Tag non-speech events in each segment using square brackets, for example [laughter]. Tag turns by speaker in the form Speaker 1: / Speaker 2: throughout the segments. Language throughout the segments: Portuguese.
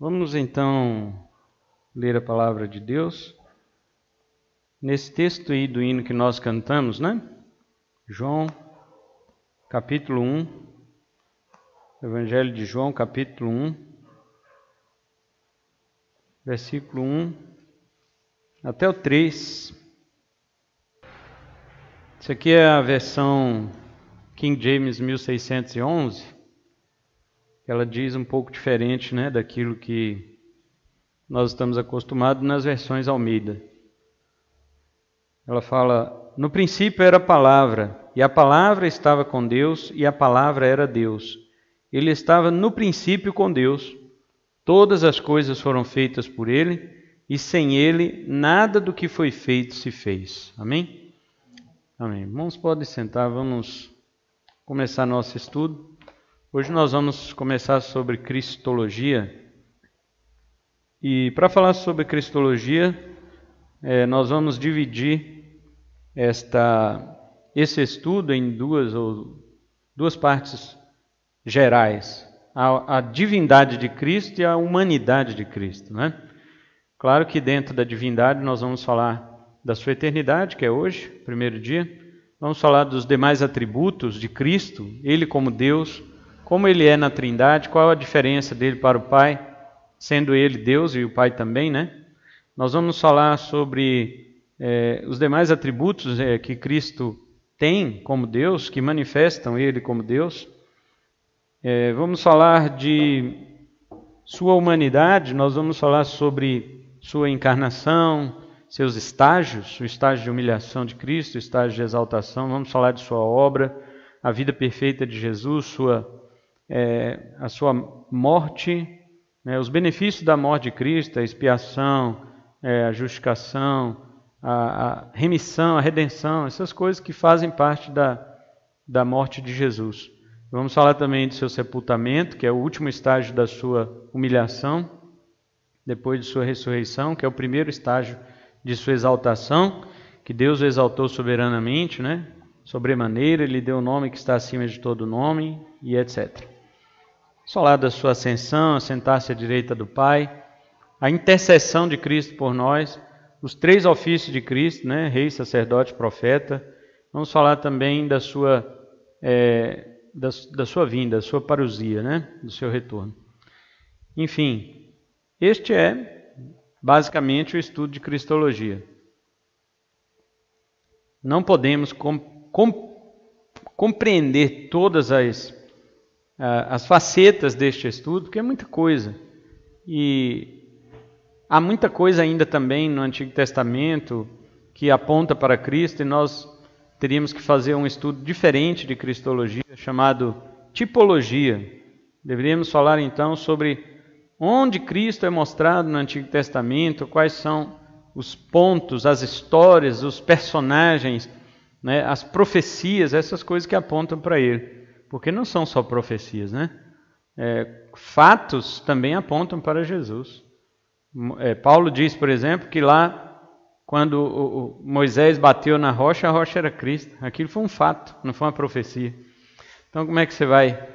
Speaker 1: Vamos então ler a palavra de Deus. Nesse texto aí do hino que nós cantamos, né? João, capítulo 1. Evangelho de João, capítulo 1. Versículo 1 até o 3. Isso aqui é a versão King James 1611. Ela diz um pouco diferente né, daquilo que nós estamos acostumados nas versões Almeida. Ela fala: No princípio era a palavra, e a palavra estava com Deus, e a palavra era Deus. Ele estava no princípio com Deus. Todas as coisas foram feitas por ele, e sem ele nada do que foi feito se fez. Amém? Amém. Vamos podem sentar, vamos começar nosso estudo. Hoje nós vamos começar sobre Cristologia. E para falar sobre Cristologia, é, nós vamos dividir esta, esse estudo em duas, ou, duas partes gerais: a, a divindade de Cristo e a humanidade de Cristo. Né? Claro que dentro da divindade nós vamos falar da sua eternidade, que é hoje, primeiro dia. Vamos falar dos demais atributos de Cristo, ele como Deus, como ele é na Trindade, qual a diferença dele para o Pai, sendo ele Deus e o Pai também, né? Nós vamos falar sobre é, os demais atributos é, que Cristo tem como Deus, que manifestam ele como Deus. É, vamos falar de sua humanidade, nós vamos falar sobre sua encarnação, seus estágios, o estágio de humilhação de Cristo, o estágio de exaltação, vamos falar de sua obra, a vida perfeita de Jesus, sua é, a sua morte, né, os benefícios da morte de Cristo, a expiação, é, a justificação, a, a, remissão, a redenção, essas coisas que fazem parte da, da morte de Jesus. Vamos falar também do seu sepultamento, que é o último estágio da sua humilhação, depois de sua ressurreição, que é o primeiro estágio de sua exaltação, que Deus o exaltou soberanamente, né? sobremaneira, ele deu o nome que está acima de todo nome, e etc solar da sua ascensão, assentar-se à direita do Pai, a intercessão de Cristo por nós, os três ofícios de Cristo, né? Rei, sacerdote, profeta. Vamos falar também da sua é, da, da, sua vinda, da sua parousia, né? Do seu retorno. Enfim, este é basicamente o estudo de cristologia. Não podemos com, com, compreender todas as as facetas deste estudo, porque é muita coisa. E há muita coisa ainda também no Antigo Testamento que aponta para Cristo, e nós teríamos que fazer um estudo diferente de cristologia, chamado tipologia. Deveríamos falar então sobre onde Cristo é mostrado no Antigo Testamento, quais são os pontos, as histórias, os personagens, né, as profecias, essas coisas que apontam para ele porque não são só profecias, né? É, fatos também apontam para Jesus. É, Paulo diz, por exemplo, que lá, quando o, o Moisés bateu na rocha, a rocha era Cristo. Aquilo foi um fato, não foi uma profecia. Então, como é que você vai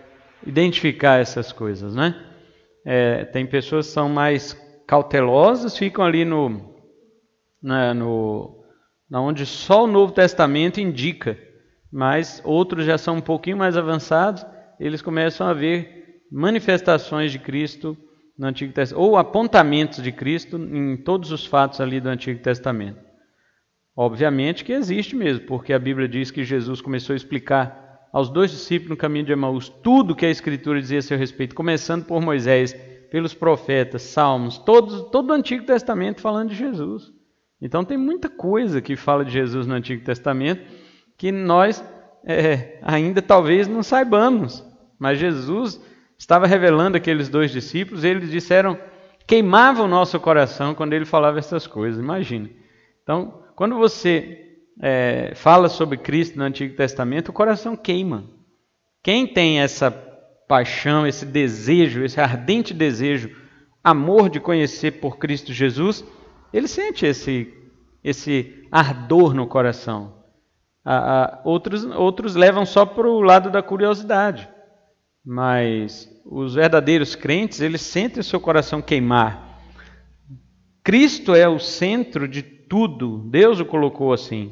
Speaker 1: identificar essas coisas, né? É, tem pessoas que são mais cautelosas, ficam ali no, na, no, na onde só o Novo Testamento indica mas outros já são um pouquinho mais avançados, eles começam a ver manifestações de Cristo no Antigo Testamento, ou apontamentos de Cristo em todos os fatos ali do Antigo Testamento. Obviamente que existe mesmo, porque a Bíblia diz que Jesus começou a explicar aos dois discípulos no caminho de Emaús tudo que a Escritura dizia a seu respeito, começando por Moisés, pelos profetas, Salmos, todos, todo o Antigo Testamento falando de Jesus. Então tem muita coisa que fala de Jesus no Antigo Testamento que nós é, ainda talvez não saibamos. Mas Jesus estava revelando aqueles dois discípulos, e eles disseram, queimava o nosso coração quando ele falava essas coisas, imagina. Então, quando você é, fala sobre Cristo no Antigo Testamento, o coração queima. Quem tem essa paixão, esse desejo, esse ardente desejo, amor de conhecer por Cristo Jesus, ele sente esse, esse ardor no coração outros, outros levam só para o lado da curiosidade. Mas os verdadeiros crentes, eles sentem o seu coração queimar. Cristo é o centro de tudo, Deus o colocou assim.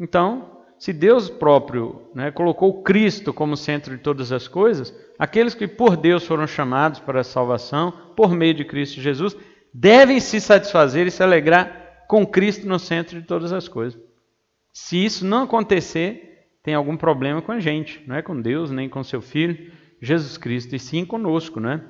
Speaker 1: Então, se Deus próprio né, colocou Cristo como centro de todas as coisas, aqueles que por Deus foram chamados para a salvação, por meio de Cristo Jesus, devem se satisfazer e se alegrar com Cristo no centro de todas as coisas. Se isso não acontecer, tem algum problema com a gente, não é com Deus, nem com seu filho, Jesus Cristo, e sim conosco, né?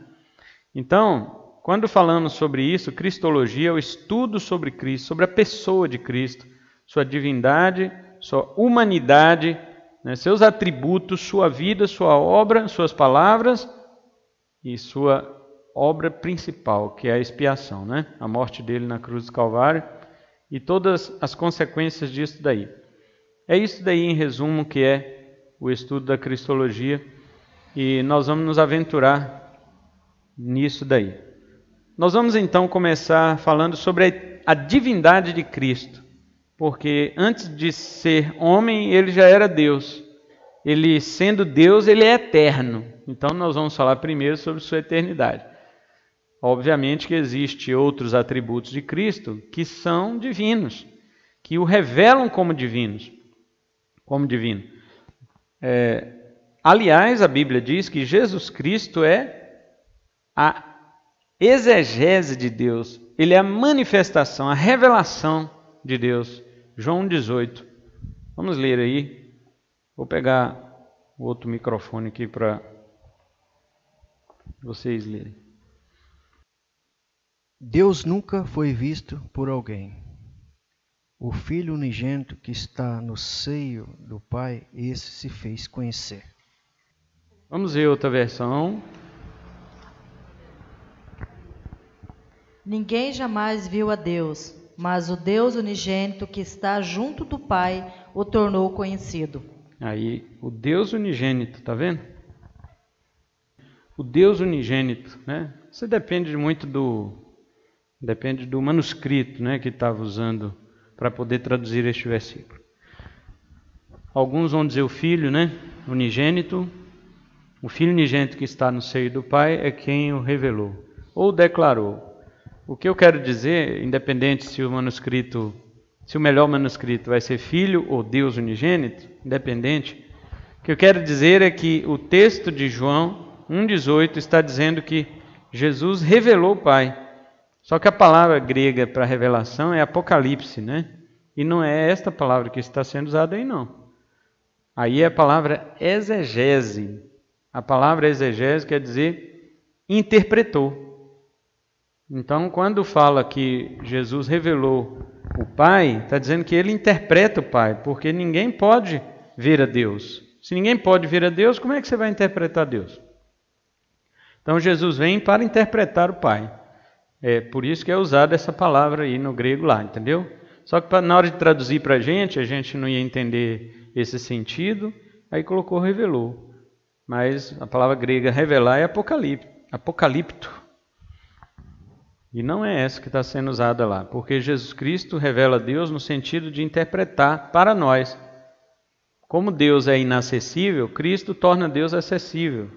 Speaker 1: Então, quando falamos sobre isso, cristologia é o estudo sobre Cristo, sobre a pessoa de Cristo, sua divindade, sua humanidade, né, seus atributos, sua vida, sua obra, suas palavras e sua obra principal, que é a expiação, né? A morte dele na cruz do Calvário e todas as consequências disso daí. É isso daí, em resumo, que é o estudo da Cristologia e nós vamos nos aventurar nisso daí. Nós vamos então começar falando sobre a divindade de Cristo, porque antes de ser homem, ele já era Deus. Ele, sendo Deus, ele é eterno. Então, nós vamos falar primeiro sobre sua eternidade. Obviamente que existe outros atributos de Cristo que são divinos, que o revelam como divinos, como divino. É, aliás, a Bíblia diz que Jesus Cristo é a exegese de Deus, ele é a manifestação, a revelação de Deus. João 18. Vamos ler aí. Vou pegar o outro microfone aqui para vocês lerem.
Speaker 2: Deus nunca foi visto por alguém. O Filho unigênito que está no seio do Pai, esse se fez conhecer.
Speaker 1: Vamos ver outra versão.
Speaker 3: Ninguém jamais viu a Deus, mas o Deus unigênito que está junto do Pai o tornou conhecido.
Speaker 1: Aí, o Deus unigênito, tá vendo? O Deus unigênito, né? Você depende muito do Depende do manuscrito né, que estava usando para poder traduzir este versículo. Alguns vão dizer o filho, né? Unigênito. O filho unigênito que está no seio do Pai é quem o revelou ou declarou. O que eu quero dizer, independente se o manuscrito, se o melhor manuscrito vai ser filho ou Deus unigênito, independente, o que eu quero dizer é que o texto de João 1,18 está dizendo que Jesus revelou o Pai. Só que a palavra grega para revelação é apocalipse, né? E não é esta palavra que está sendo usada aí, não. Aí é a palavra exegese. A palavra exegese quer dizer interpretou. Então, quando fala que Jesus revelou o Pai, está dizendo que ele interpreta o Pai, porque ninguém pode ver a Deus. Se ninguém pode ver a Deus, como é que você vai interpretar Deus? Então, Jesus vem para interpretar o Pai. É por isso que é usada essa palavra aí no grego lá, entendeu? Só que pra, na hora de traduzir para a gente, a gente não ia entender esse sentido, aí colocou revelou. Mas a palavra grega revelar é apocalipto, E não é essa que está sendo usada lá, porque Jesus Cristo revela Deus no sentido de interpretar para nós. Como Deus é inacessível, Cristo torna Deus acessível.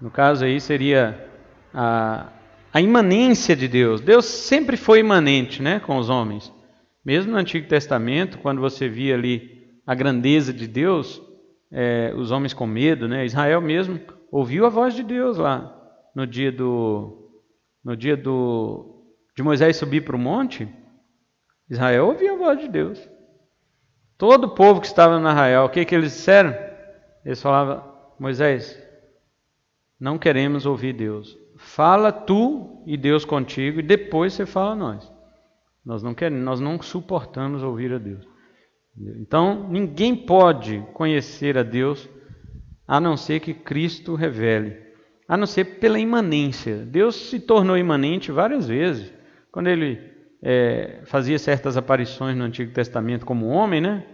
Speaker 1: No caso aí seria a, a imanência de Deus. Deus sempre foi imanente né, com os homens. Mesmo no Antigo Testamento, quando você via ali a grandeza de Deus, é, os homens com medo, né? Israel mesmo ouviu a voz de Deus lá no dia do no dia do de Moisés subir para o monte. Israel ouviu a voz de Deus. Todo o povo que estava no Israel, o que, que eles disseram? Eles falavam, Moisés, não queremos ouvir Deus. Fala tu e Deus contigo, e depois você fala nós. Nós não queremos, nós não suportamos ouvir a Deus. Então, ninguém pode conhecer a Deus a não ser que Cristo revele, a não ser pela imanência. Deus se tornou imanente várias vezes. Quando ele é, fazia certas aparições no Antigo Testamento como homem, né?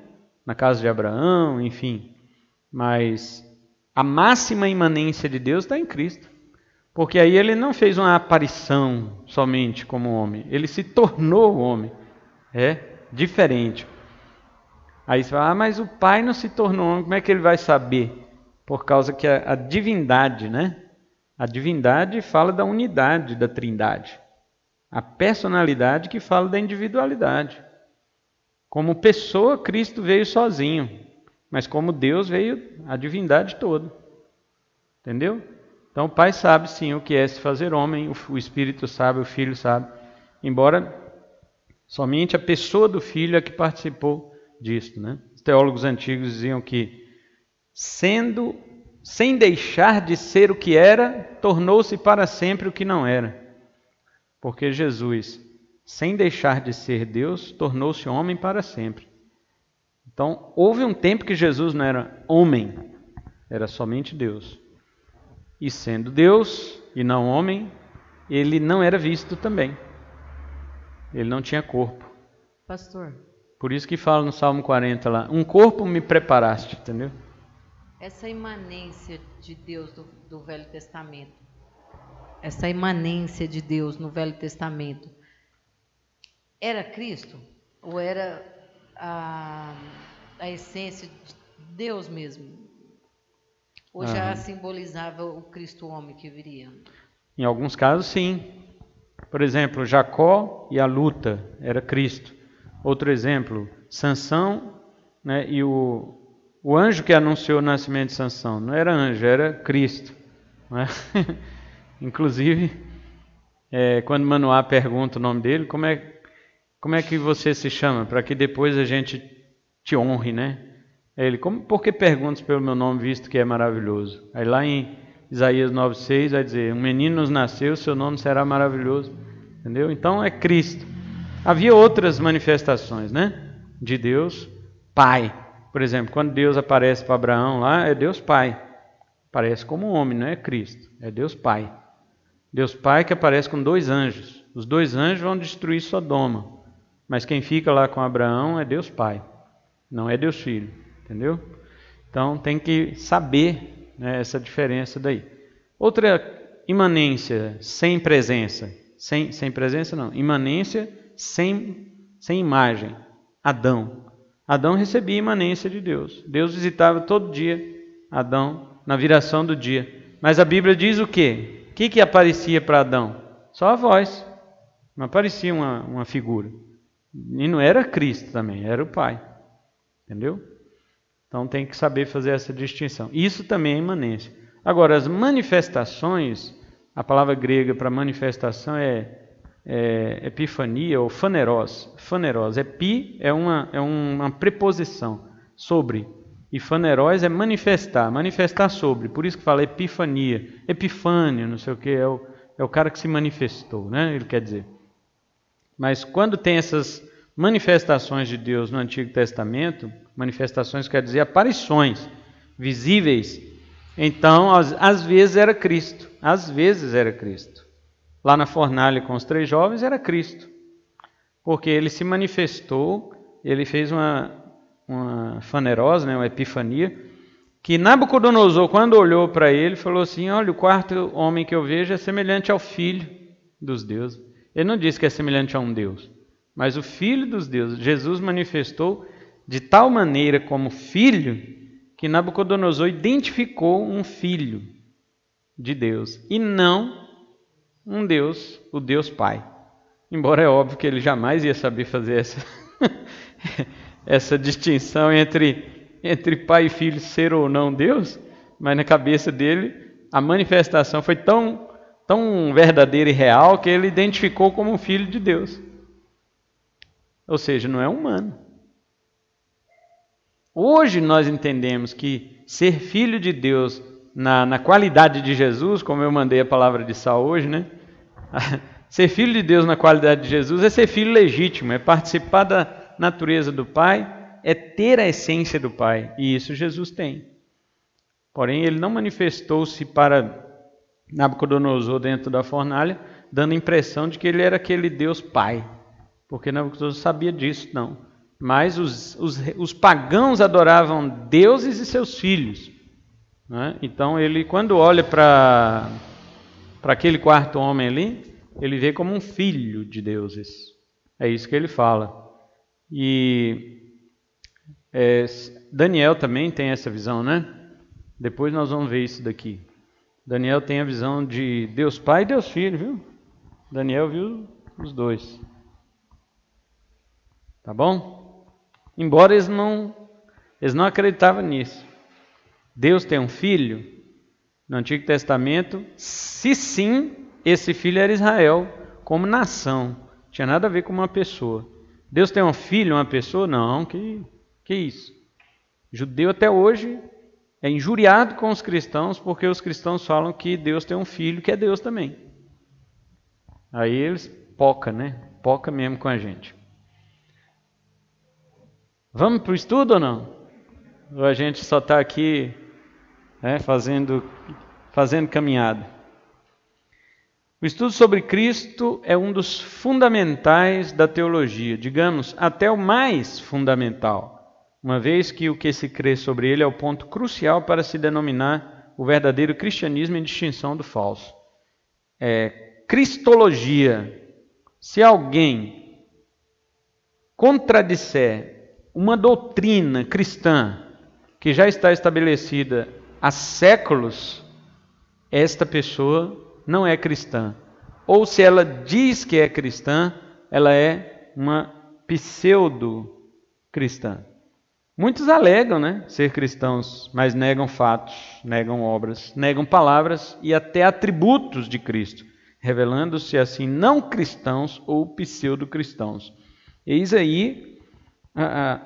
Speaker 1: na casa de Abraão, enfim. Mas a máxima imanência de Deus está em Cristo. Porque aí ele não fez uma aparição somente como homem, ele se tornou homem. É diferente. Aí você fala, ah, mas o pai não se tornou homem, como é que ele vai saber? Por causa que a, a divindade, né? A divindade fala da unidade da trindade. A personalidade que fala da individualidade. Como pessoa, Cristo veio sozinho, mas como Deus veio a divindade toda. Entendeu? Então o Pai sabe sim o que é se fazer homem, o Espírito sabe, o Filho sabe, embora somente a pessoa do Filho é que participou disto. Né? Os teólogos antigos diziam que, sendo, sem deixar de ser o que era, tornou-se para sempre o que não era. Porque Jesus, sem deixar de ser Deus, tornou-se homem para sempre. Então, houve um tempo que Jesus não era homem, era somente Deus. E sendo Deus e não homem, ele não era visto também. Ele não tinha corpo. Pastor. Por isso que fala no Salmo 40 lá: Um corpo me preparaste, entendeu?
Speaker 3: Essa imanência de Deus do, do Velho Testamento, essa imanência de Deus no Velho Testamento, era Cristo? Ou era a, a essência de Deus mesmo? Ou já simbolizava o Cristo homem que viria?
Speaker 1: Em alguns casos, sim. Por exemplo, Jacó e a luta era Cristo. Outro exemplo, Sansão né, e o, o anjo que anunciou o nascimento de Sansão. Não era anjo, era Cristo. Né? [laughs] Inclusive, é, quando Manoá pergunta o nome dele, como é, como é que você se chama? Para que depois a gente te honre, né? Ele, como, por que perguntas pelo meu nome, visto que é maravilhoso? Aí lá em Isaías 9,6 vai dizer: Um menino nos nasceu, seu nome será maravilhoso. Entendeu? Então é Cristo. Havia outras manifestações, né? De Deus Pai. Por exemplo, quando Deus aparece para Abraão lá, é Deus Pai. Aparece como homem, não é Cristo. É Deus Pai. Deus Pai que aparece com dois anjos. Os dois anjos vão destruir Sodoma. Mas quem fica lá com Abraão é Deus Pai, não é Deus Filho. Entendeu? Então tem que saber né, essa diferença daí. Outra imanência sem presença. Sem, sem presença não. Imanência sem, sem imagem. Adão. Adão recebia a imanência de Deus. Deus visitava todo dia Adão na viração do dia. Mas a Bíblia diz o quê? O que, que aparecia para Adão? Só a voz. Não aparecia uma, uma figura. E não era Cristo também, era o Pai. Entendeu? Então tem que saber fazer essa distinção. Isso também é imanência. Agora, as manifestações, a palavra grega para manifestação é, é epifania ou faneros. Faneros. Epi é, é uma, é uma preposição sobre. E faneros é manifestar, manifestar sobre. Por isso que fala epifania, epifânio, não sei o que, é o, é o cara que se manifestou, né? ele quer dizer. Mas quando tem essas manifestações de Deus no Antigo Testamento, manifestações quer dizer aparições visíveis, então às, às vezes era Cristo, às vezes era Cristo. Lá na fornalha com os três jovens era Cristo, porque ele se manifestou, ele fez uma, uma fanerosa, né, uma epifania, que Nabucodonosor, quando olhou para ele, falou assim: Olha, o quarto homem que eu vejo é semelhante ao filho dos deuses. Ele não disse que é semelhante a um deus mas o Filho dos deuses. Jesus manifestou de tal maneira como filho que Nabucodonosor identificou um filho de Deus e não um Deus, o Deus Pai. Embora é óbvio que ele jamais ia saber fazer essa, [laughs] essa distinção entre, entre pai e filho ser ou não Deus, mas na cabeça dele a manifestação foi tão, tão verdadeira e real que ele identificou como filho de Deus. Ou seja, não é humano. Hoje nós entendemos que ser filho de Deus na, na qualidade de Jesus, como eu mandei a palavra de sal hoje, né? [laughs] ser filho de Deus na qualidade de Jesus é ser filho legítimo, é participar da natureza do Pai, é ter a essência do Pai. E isso Jesus tem. Porém, ele não manifestou-se para Nabucodonosor dentro da fornalha, dando a impressão de que ele era aquele Deus Pai porque Nabucodonosor sabia disso, não. Mas os, os, os pagãos adoravam deuses e seus filhos. Né? Então ele, quando olha para aquele quarto homem ali, ele vê como um filho de deuses. É isso que ele fala. E é, Daniel também tem essa visão, né? Depois nós vamos ver isso daqui. Daniel tem a visão de Deus Pai e Deus Filho, viu? Daniel viu os dois. Tá bom? Embora eles não eles não acreditavam nisso. Deus tem um filho? No Antigo Testamento, se sim, esse filho era Israel como nação. tinha nada a ver com uma pessoa. Deus tem um filho, uma pessoa? Não, que que isso? Judeu até hoje é injuriado com os cristãos porque os cristãos falam que Deus tem um filho que é Deus também. Aí eles poca, né? Poca mesmo com a gente. Vamos para o estudo ou não? Ou a gente só está aqui né, fazendo, fazendo caminhada? O estudo sobre Cristo é um dos fundamentais da teologia, digamos, até o mais fundamental, uma vez que o que se crê sobre ele é o ponto crucial para se denominar o verdadeiro cristianismo em distinção do falso. É cristologia. Se alguém contradisser uma doutrina cristã que já está estabelecida há séculos, esta pessoa não é cristã. Ou se ela diz que é cristã, ela é uma pseudo-cristã. Muitos alegam né, ser cristãos, mas negam fatos, negam obras, negam palavras e até atributos de Cristo, revelando-se assim não cristãos ou pseudo-cristãos. Eis aí a,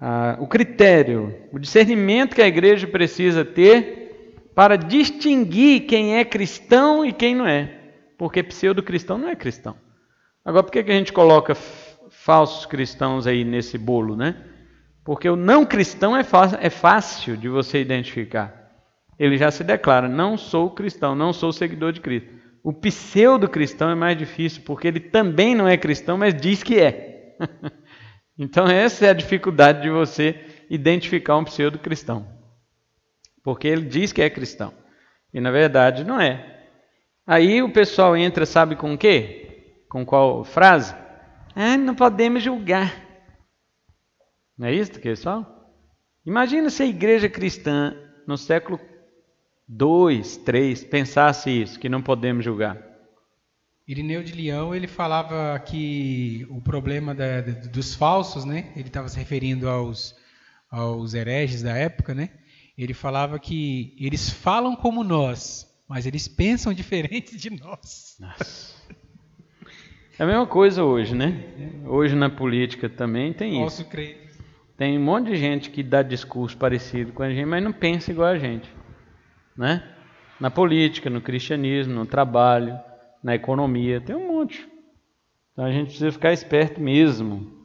Speaker 1: a, o critério, o discernimento que a igreja precisa ter para distinguir quem é cristão e quem não é. Porque pseudo-cristão não é cristão. Agora, por que, que a gente coloca falsos cristãos aí nesse bolo, né? Porque o não cristão é é fácil de você identificar. Ele já se declara: não sou cristão, não sou seguidor de Cristo. O pseudo-cristão é mais difícil, porque ele também não é cristão, mas diz que é. [laughs] Então, essa é a dificuldade de você identificar um pseudo-cristão. Porque ele diz que é cristão. E na verdade não é. Aí o pessoal entra, sabe com o quê? Com qual frase? Ah, não podemos julgar. Não é isso que Imagina se a igreja cristã no século 2, 3 pensasse isso, que não podemos julgar.
Speaker 2: Irineu de Leão ele falava que o problema da, da, dos falsos, né? Ele estava se referindo aos aos hereges da época, né? Ele falava que eles falam como nós, mas eles pensam [laughs] diferente de nós. Nossa.
Speaker 1: É a mesma coisa hoje, né? Hoje na política também tem Posso isso. Crer. Tem um monte de gente que dá discurso parecido com a gente, mas não pensa igual a gente, né? Na política, no cristianismo, no trabalho na economia, tem um monte. Então a gente precisa ficar esperto mesmo.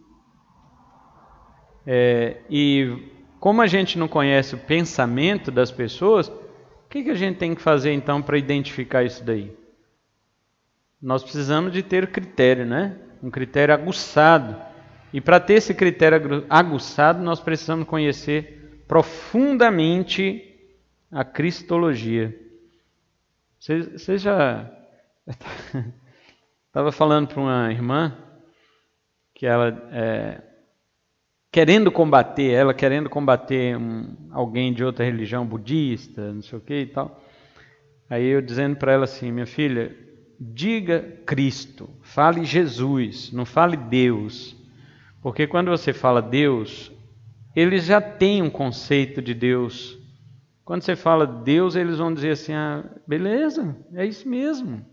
Speaker 1: É, e como a gente não conhece o pensamento das pessoas, o que, que a gente tem que fazer então para identificar isso daí? Nós precisamos de ter critério, né? Um critério aguçado. E para ter esse critério aguçado, nós precisamos conhecer profundamente a cristologia. Vocês já Estava [laughs] falando para uma irmã que ela, é, querendo combater, ela querendo combater um, alguém de outra religião budista, não sei o que e tal. Aí eu dizendo para ela assim: minha filha, diga Cristo, fale Jesus, não fale Deus. Porque quando você fala Deus, eles já têm um conceito de Deus. Quando você fala Deus, eles vão dizer assim: ah, beleza, é isso mesmo.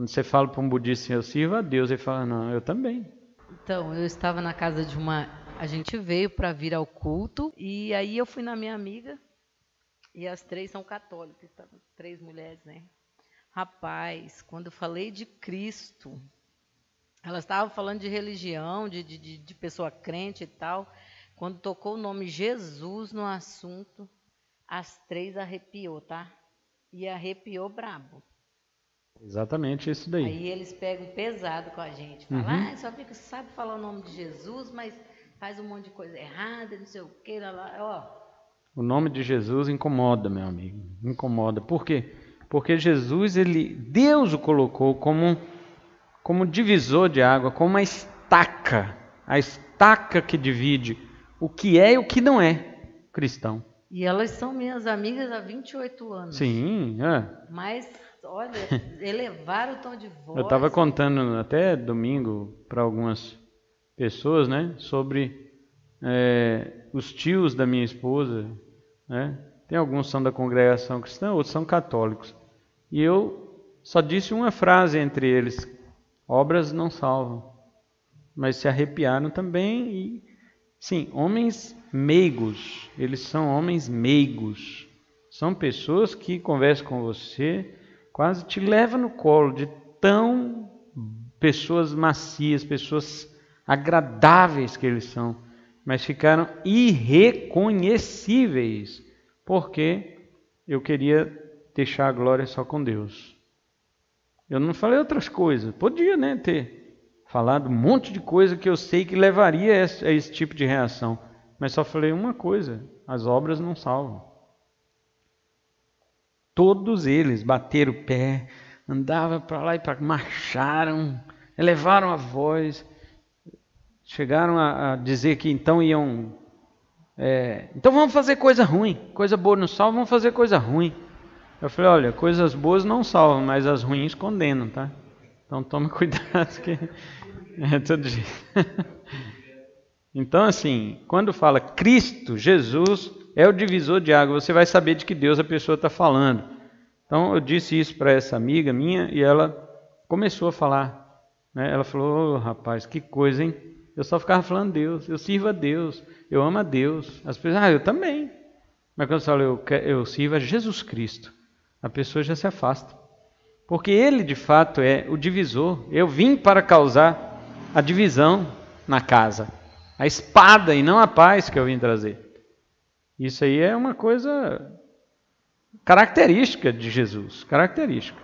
Speaker 1: Quando você fala para um budista, eu sirvo a Deus, ele fala, não, eu também.
Speaker 3: Então, eu estava na casa de uma. A gente veio para vir ao culto, e aí eu fui na minha amiga, e as três são católicas, tá? três mulheres, né? Rapaz, quando eu falei de Cristo, elas estavam falando de religião, de, de, de pessoa crente e tal. Quando tocou o nome Jesus no assunto, as três arrepiou, tá? E arrepiou brabo.
Speaker 1: Exatamente isso daí. Aí
Speaker 3: eles pegam pesado com a gente. Falam, uhum. ah, só fica, sabe falar o nome de Jesus, mas faz um monte de coisa errada, não sei o que, lá, lá, ó.
Speaker 1: O nome de Jesus incomoda, meu amigo. Incomoda. Por quê? Porque Jesus, ele, Deus o colocou como, como divisor de água, como uma estaca. A estaca que divide o que é e o que não é cristão.
Speaker 3: E elas são minhas amigas há 28 anos.
Speaker 1: Sim, é.
Speaker 3: Mas olha, elevar o tom de [laughs] voz. Eu estava
Speaker 1: contando até domingo para algumas pessoas, né, sobre é, os tios da minha esposa, né? Tem alguns são da congregação cristã, outros são católicos. E eu só disse uma frase entre eles: obras não salvam. Mas se arrepiaram também e sim, homens meigos, eles são homens meigos. São pessoas que conversam com você quase te leva no colo de tão pessoas macias, pessoas agradáveis que eles são, mas ficaram irreconhecíveis, porque eu queria deixar a glória só com Deus. Eu não falei outras coisas, podia né, ter falado um monte de coisa que eu sei que levaria a esse, a esse tipo de reação, mas só falei uma coisa: as obras não salvam. Todos eles bateram o pé, andavam para lá e para cá, marcharam, elevaram a voz, chegaram a, a dizer que então iam. É, então vamos fazer coisa ruim, coisa boa não salva, vamos fazer coisa ruim. Eu falei: olha, coisas boas não salvam, mas as ruins condenam, tá? Então tome [laughs] cuidado que é todo jeito. [laughs] Então, assim, quando fala Cristo, Jesus, é o divisor de água. Você vai saber de que Deus a pessoa está falando. Então eu disse isso para essa amiga minha e ela começou a falar. Né? Ela falou: oh, rapaz, que coisa, hein? Eu só ficava falando Deus, eu sirvo a Deus, eu amo a Deus. As pessoas, ah, eu também. Mas quando você fala, eu, eu sirvo a Jesus Cristo, a pessoa já se afasta. Porque ele de fato é o divisor. Eu vim para causar a divisão na casa, a espada e não a paz que eu vim trazer. Isso aí é uma coisa característica de Jesus, característica.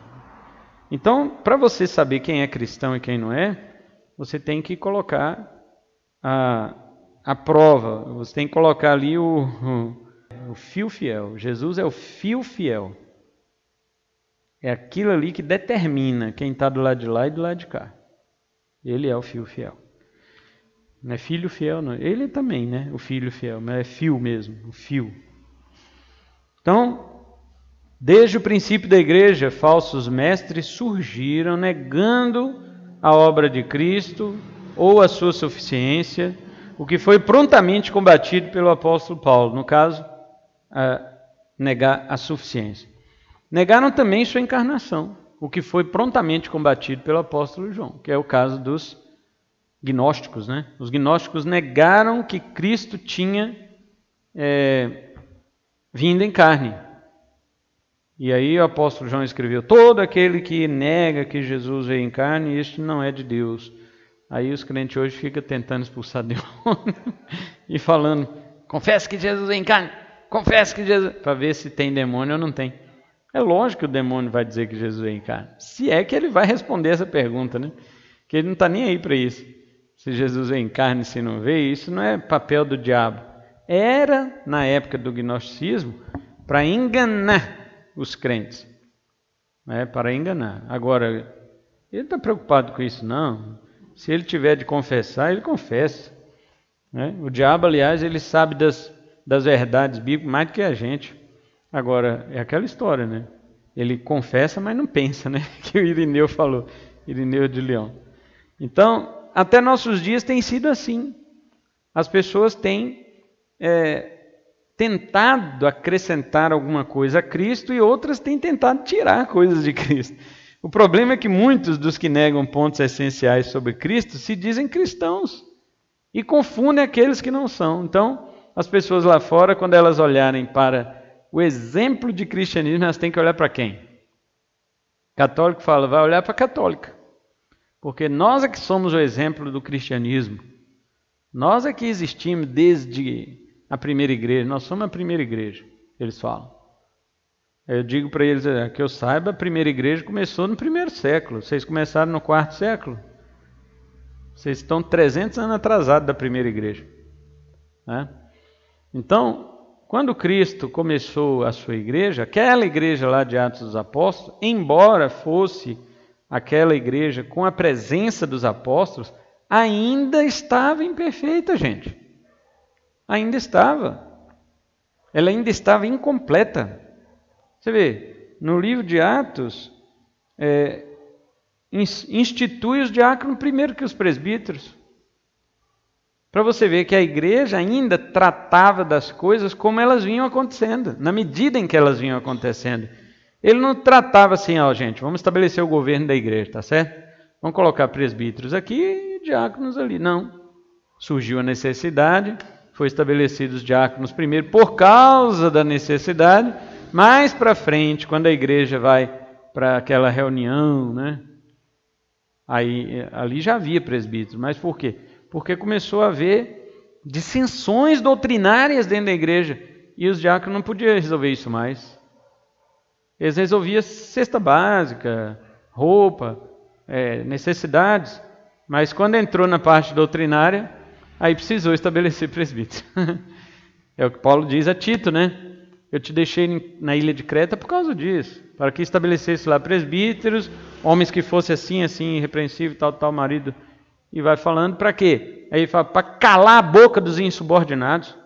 Speaker 1: Então, para você saber quem é cristão e quem não é, você tem que colocar a, a prova, você tem que colocar ali o, o, o fio fiel. Jesus é o fio fiel. É aquilo ali que determina quem está do lado de lá e do lado de cá. Ele é o fio fiel. Não é filho fiel, não. Né? Ele também, né? O filho fiel, mas é fio mesmo, o fio. Então, Desde o princípio da igreja, falsos mestres surgiram negando a obra de Cristo ou a sua suficiência, o que foi prontamente combatido pelo apóstolo Paulo, no caso, a negar a suficiência. Negaram também sua encarnação, o que foi prontamente combatido pelo apóstolo João, que é o caso dos gnósticos, né? Os gnósticos negaram que Cristo tinha é, vindo em carne. E aí o apóstolo João escreveu: todo aquele que nega que Jesus veio em carne, este não é de Deus. Aí os crentes hoje ficam tentando expulsar [laughs] demônio e falando: confessa que Jesus veio em carne, confessa que Jesus. para ver se tem demônio ou não tem. É lógico que o demônio vai dizer que Jesus veio em carne, se é que ele vai responder essa pergunta, né? Que ele não está nem aí para isso se Jesus vem é em carne se não vê, isso não é papel do diabo. Era na época do gnosticismo para enganar os crentes. né para enganar. Agora, ele está preocupado com isso, não. Se ele tiver de confessar, ele confessa. Né? O diabo, aliás, ele sabe das, das verdades bíblicas mais do que a gente. Agora, é aquela história, né? Ele confessa, mas não pensa, né? [laughs] Que o Irineu falou, Irineu de Leão. Então, até nossos dias tem sido assim. As pessoas têm é, tentado acrescentar alguma coisa a Cristo e outras têm tentado tirar coisas de Cristo. O problema é que muitos dos que negam pontos essenciais sobre Cristo se dizem cristãos e confundem aqueles que não são. Então, as pessoas lá fora, quando elas olharem para o exemplo de cristianismo, elas têm que olhar para quem? Católico fala, vai olhar para católica. Porque nós é que somos o exemplo do cristianismo. Nós é que existimos desde a primeira igreja. Nós somos a primeira igreja, eles falam. Eu digo para eles é, que eu saiba, a primeira igreja começou no primeiro século. Vocês começaram no quarto século. Vocês estão 300 anos atrasados da primeira igreja. Né? Então, quando Cristo começou a sua igreja, aquela igreja lá de Atos dos Apóstolos, embora fosse aquela igreja com a presença dos apóstolos ainda estava imperfeita, gente. Ainda estava. Ela ainda estava incompleta. Você vê, no livro de Atos, é, institui os diáconos primeiro que os presbíteros. Para você ver que a igreja ainda tratava das coisas como elas vinham acontecendo, na medida em que elas vinham acontecendo. Ele não tratava assim, ó, gente, vamos estabelecer o governo da igreja, tá certo? Vamos colocar presbíteros aqui e diáconos ali. Não. Surgiu a necessidade, foi estabelecidos os diáconos primeiro por causa da necessidade. Mais para frente, quando a igreja vai para aquela reunião, né? Aí, ali já havia presbíteros, mas por quê? Porque começou a haver dissensões doutrinárias dentro da igreja e os diáconos não podiam resolver isso mais. Eles resolviam cesta básica, roupa, é, necessidades, mas quando entrou na parte doutrinária, aí precisou estabelecer [laughs] presbítero. é o que Paulo diz a Tito, né? Eu te deixei na ilha de Creta por causa disso, para que estabelecesse lá presbíteros, homens que fossem assim, assim, irrepreensível, tal, tal, marido, e vai falando, para quê? Aí ele fala, para calar a boca dos insubordinados,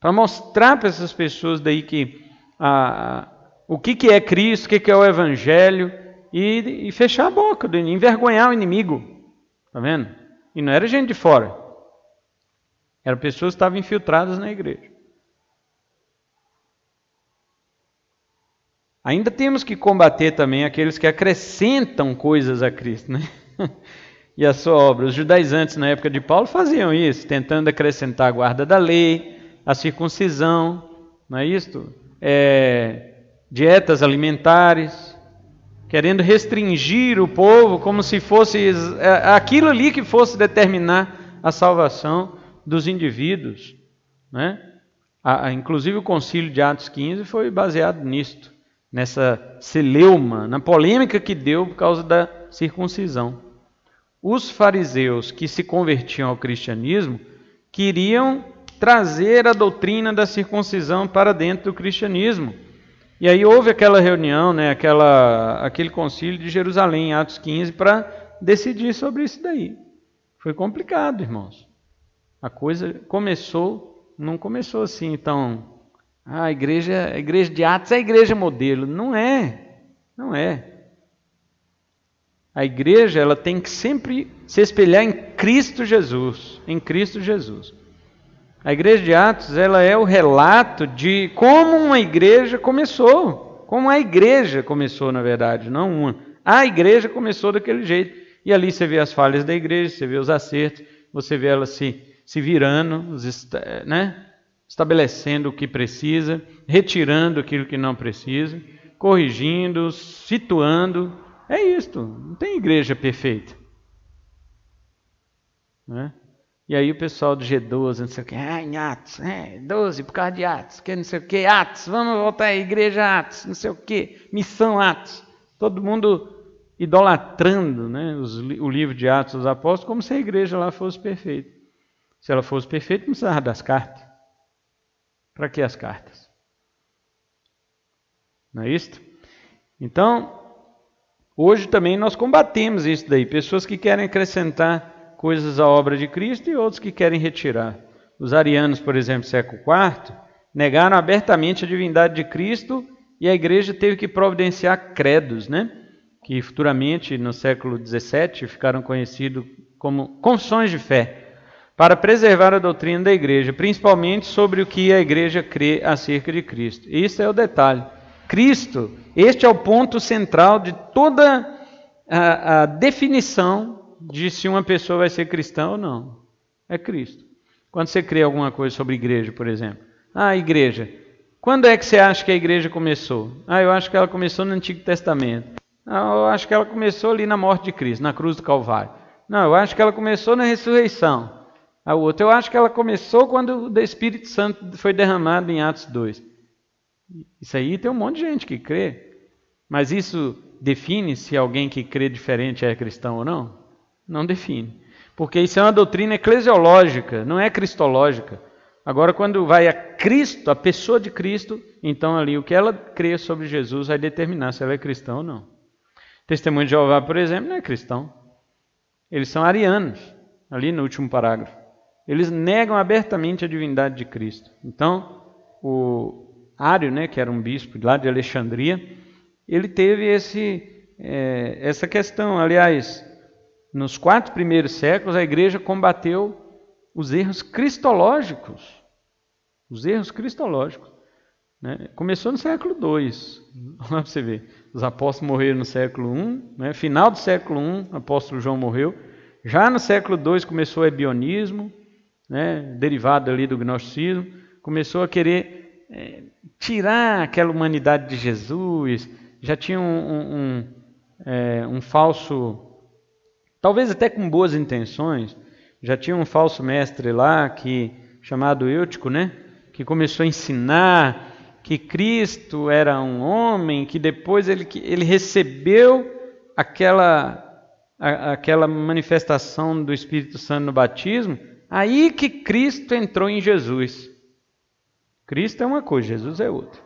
Speaker 1: para mostrar para essas pessoas daí que a, o que, que é Cristo, o que, que é o Evangelho, e, e fechar a boca, envergonhar o inimigo. Está vendo? E não era gente de fora. Eram pessoas que estavam infiltradas na igreja. Ainda temos que combater também aqueles que acrescentam coisas a Cristo, né? [laughs] E a sua obra. Os judaizantes na época de Paulo faziam isso, tentando acrescentar a guarda da lei, a circuncisão, não é isto? É, dietas alimentares, querendo restringir o povo como se fosse é, aquilo ali que fosse determinar a salvação dos indivíduos, né? inclusive o concílio de Atos 15 foi baseado nisto, nessa celeuma, na polêmica que deu por causa da circuncisão. Os fariseus que se convertiam ao cristianismo queriam trazer a doutrina da circuncisão para dentro do cristianismo e aí houve aquela reunião, né, aquela, aquele concílio de Jerusalém, em Atos 15, para decidir sobre isso daí. Foi complicado, irmãos. A coisa começou, não começou assim, então, ah, a igreja, a igreja de Atos é a igreja modelo. Não é, não é. A igreja ela tem que sempre se espelhar em Cristo Jesus, em Cristo Jesus. A igreja de Atos, ela é o relato de como uma igreja começou, como a igreja começou, na verdade, não uma. A igreja começou daquele jeito. E ali você vê as falhas da igreja, você vê os acertos, você vê ela se, se virando, né? estabelecendo o que precisa, retirando aquilo que não precisa, corrigindo, situando. É isto. Não tem igreja perfeita. Né? E aí o pessoal do G12, não sei o que, ah, em Atos, é, 12 por causa de Atos, que não sei o que, Atos, vamos voltar à igreja Atos, não sei o que, missão Atos. Todo mundo idolatrando né, os, o livro de Atos dos Apóstolos como se a igreja lá fosse perfeita. Se ela fosse perfeita, não precisava das cartas. Para que as cartas? Não é isso? Então, hoje também nós combatemos isso daí. Pessoas que querem acrescentar coisas à obra de Cristo e outros que querem retirar. Os arianos, por exemplo, século IV, negaram abertamente a divindade de Cristo e a igreja teve que providenciar credos, né? que futuramente, no século XVII, ficaram conhecidos como confissões de fé, para preservar a doutrina da igreja, principalmente sobre o que a igreja crê acerca de Cristo. Isso é o detalhe. Cristo, este é o ponto central de toda a, a definição de se uma pessoa vai ser cristã ou não. É Cristo. Quando você crê alguma coisa sobre igreja, por exemplo. Ah, igreja. Quando é que você acha que a igreja começou? Ah, eu acho que ela começou no Antigo Testamento. Ah, eu acho que ela começou ali na morte de Cristo, na cruz do Calvário. Não, eu acho que ela começou na ressurreição. A ah, outra, eu acho que ela começou quando o Espírito Santo foi derramado em Atos 2. Isso aí tem um monte de gente que crê. Mas isso define se alguém que crê diferente é cristão ou não? Não define. Porque isso é uma doutrina eclesiológica, não é cristológica. Agora, quando vai a Cristo, a pessoa de Cristo, então ali o que ela crê sobre Jesus vai determinar se ela é cristã ou não. Testemunho de Jeová, por exemplo, não é cristão. Eles são arianos, ali no último parágrafo. Eles negam abertamente a divindade de Cristo. Então, o Ário, né, que era um bispo lá de Alexandria, ele teve esse, é, essa questão. Aliás, nos quatro primeiros séculos, a igreja combateu os erros cristológicos. Os erros cristológicos. Né? Começou no século II. Lá [laughs] você vê, os apóstolos morreram no século I, né? final do século I, o apóstolo João morreu. Já no século II começou o ebionismo, né? derivado ali do gnosticismo, começou a querer é, tirar aquela humanidade de Jesus. Já tinha um, um, um, é, um falso Talvez até com boas intenções. Já tinha um falso mestre lá que chamado Eutico, né? Que começou a ensinar que Cristo era um homem, que depois ele, ele recebeu aquela, a, aquela manifestação do Espírito Santo no batismo, aí que Cristo entrou em Jesus. Cristo é uma coisa, Jesus é outra.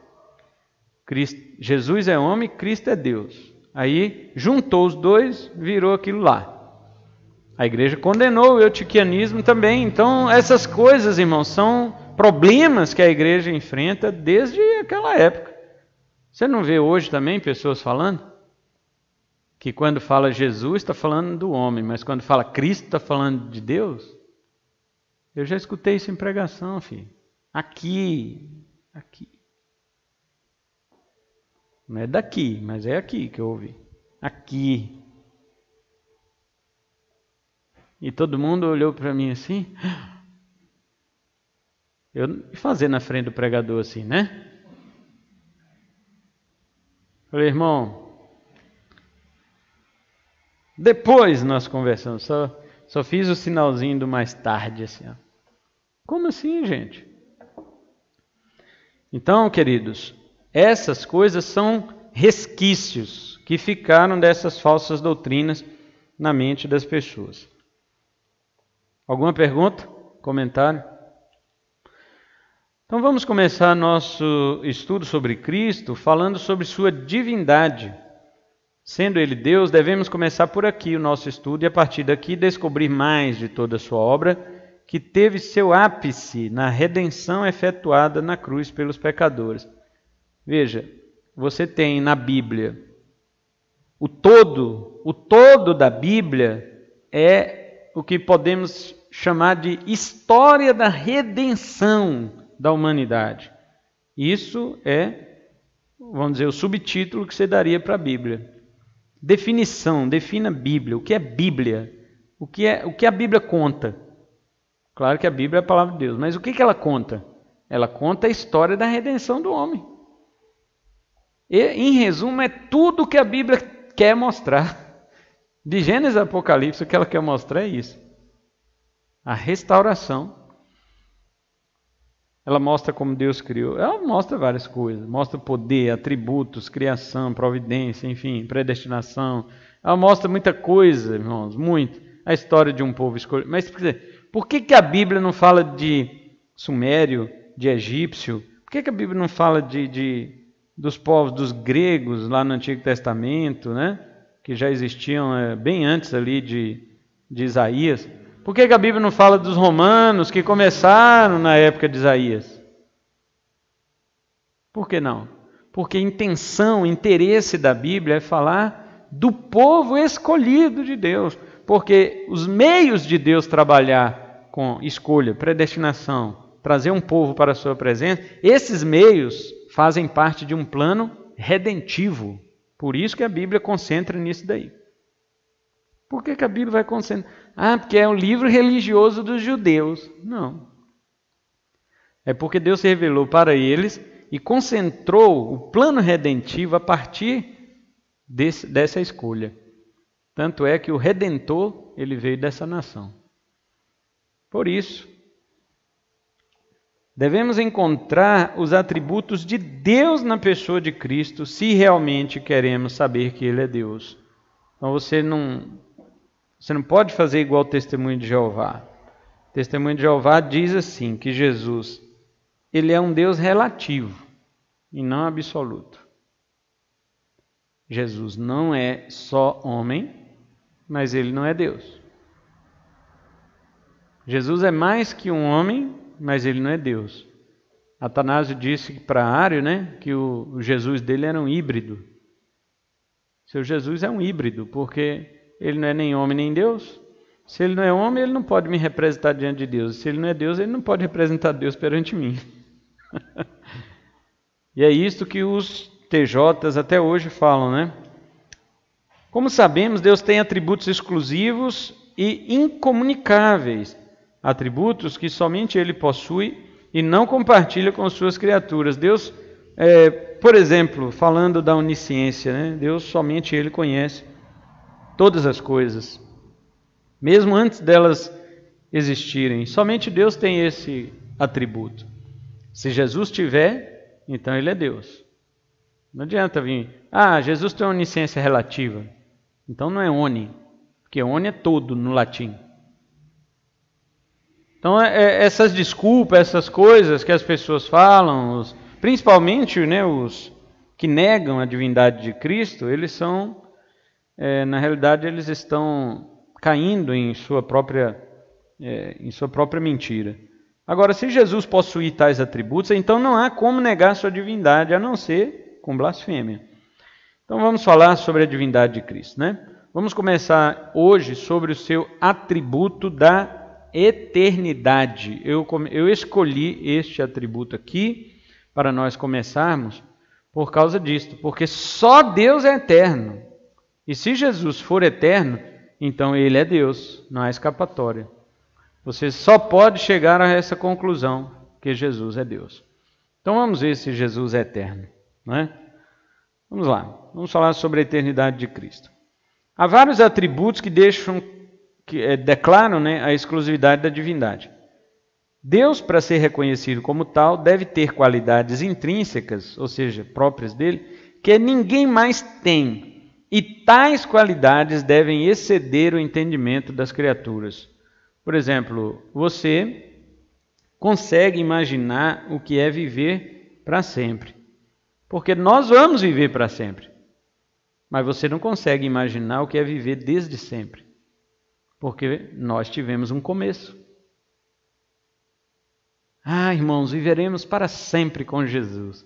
Speaker 1: Cristo, Jesus é homem, Cristo é Deus. Aí juntou os dois, virou aquilo lá. A igreja condenou o eutiquianismo também. Então, essas coisas, irmãos, são problemas que a igreja enfrenta desde aquela época. Você não vê hoje também pessoas falando que quando fala Jesus está falando do homem, mas quando fala Cristo está falando de Deus? Eu já escutei isso em pregação, filho. Aqui, aqui. Não é daqui, mas é aqui que eu ouvi. Aqui, e todo mundo olhou para mim assim. Eu fazer na frente do pregador assim, né? Falei, irmão, depois nós conversamos, só, só fiz o sinalzinho do mais tarde, assim. Ó. Como assim, gente? Então, queridos, essas coisas são resquícios que ficaram dessas falsas doutrinas na mente das pessoas. Alguma pergunta? Comentário? Então vamos começar nosso estudo sobre Cristo falando sobre sua divindade. Sendo ele Deus, devemos começar por aqui o nosso estudo e a partir daqui descobrir mais de toda a sua obra, que teve seu ápice na redenção efetuada na cruz pelos pecadores. Veja, você tem na Bíblia o todo, o todo da Bíblia é o que podemos chamar de história da redenção da humanidade. Isso é, vamos dizer, o subtítulo que você daria para a Bíblia. Definição, defina Bíblia. O que é Bíblia? O que, é, o que a Bíblia conta? Claro que a Bíblia é a palavra de Deus, mas o que, que ela conta? Ela conta a história da redenção do homem. E, em resumo, é tudo que a Bíblia quer mostrar. De Gênesis a Apocalipse, o que ela quer mostrar é isso a restauração. Ela mostra como Deus criou. Ela mostra várias coisas. Mostra poder, atributos, criação, providência, enfim, predestinação. Ela mostra muita coisa, irmãos, muito. A história de um povo escolhido. Mas por que, que a Bíblia não fala de sumério, de egípcio? Por que, que a Bíblia não fala de, de dos povos dos gregos lá no Antigo Testamento, né? que já existiam é, bem antes ali de, de Isaías? Por que, que a Bíblia não fala dos romanos que começaram na época de Isaías? Por que não? Porque a intenção, o interesse da Bíblia é falar do povo escolhido de Deus. Porque os meios de Deus trabalhar com escolha, predestinação, trazer um povo para a sua presença, esses meios fazem parte de um plano redentivo. Por isso que a Bíblia concentra nisso daí. Por que, que a Bíblia vai concentrar? Ah, porque é um livro religioso dos judeus. Não. É porque Deus se revelou para eles e concentrou o plano redentivo a partir desse, dessa escolha. Tanto é que o redentor, ele veio dessa nação. Por isso, devemos encontrar os atributos de Deus na pessoa de Cristo, se realmente queremos saber que ele é Deus. Então você não você não pode fazer igual o testemunho de Jeová. O testemunho de Jeová diz assim: que Jesus, ele é um Deus relativo e não absoluto. Jesus não é só homem, mas ele não é Deus. Jesus é mais que um homem, mas ele não é Deus. Atanásio disse para Ário né, que o Jesus dele era um híbrido. Seu Jesus é um híbrido, porque ele não é nem homem nem Deus. Se ele não é homem, ele não pode me representar diante de Deus. Se ele não é Deus, ele não pode representar Deus perante mim. [laughs] e é isto que os TJs até hoje falam, né? Como sabemos, Deus tem atributos exclusivos e incomunicáveis, atributos que somente Ele possui e não compartilha com suas criaturas. Deus, é, por exemplo, falando da onisciência, né? Deus somente Ele conhece todas as coisas, mesmo antes delas existirem. Somente Deus tem esse atributo. Se Jesus tiver, então ele é Deus. Não adianta vir, ah, Jesus tem onisciência relativa. Então não é oni, porque oni é todo no latim. Então é, é essas desculpas, essas coisas que as pessoas falam, os, principalmente né, os que negam a divindade de Cristo, eles são é, na realidade eles estão caindo em sua própria é, em sua própria mentira. Agora, se Jesus possui tais atributos, então não há como negar sua divindade, a não ser com blasfêmia. Então vamos falar sobre a divindade de Cristo, né? Vamos começar hoje sobre o seu atributo da eternidade. Eu, eu escolhi este atributo aqui para nós começarmos por causa disto, porque só Deus é eterno. E se Jesus for eterno, então ele é Deus, não há escapatória. Você só pode chegar a essa conclusão que Jesus é Deus. Então vamos ver se Jesus é eterno, né? Vamos lá. Vamos falar sobre a eternidade de Cristo. Há vários atributos que deixam que é, declaram, né, a exclusividade da divindade. Deus, para ser reconhecido como tal, deve ter qualidades intrínsecas, ou seja, próprias dele, que ninguém mais tem, e tais qualidades devem exceder o entendimento das criaturas. Por exemplo, você consegue imaginar o que é viver para sempre. Porque nós vamos viver para sempre. Mas você não consegue imaginar o que é viver desde sempre. Porque nós tivemos um começo. Ah, irmãos, viveremos para sempre com Jesus.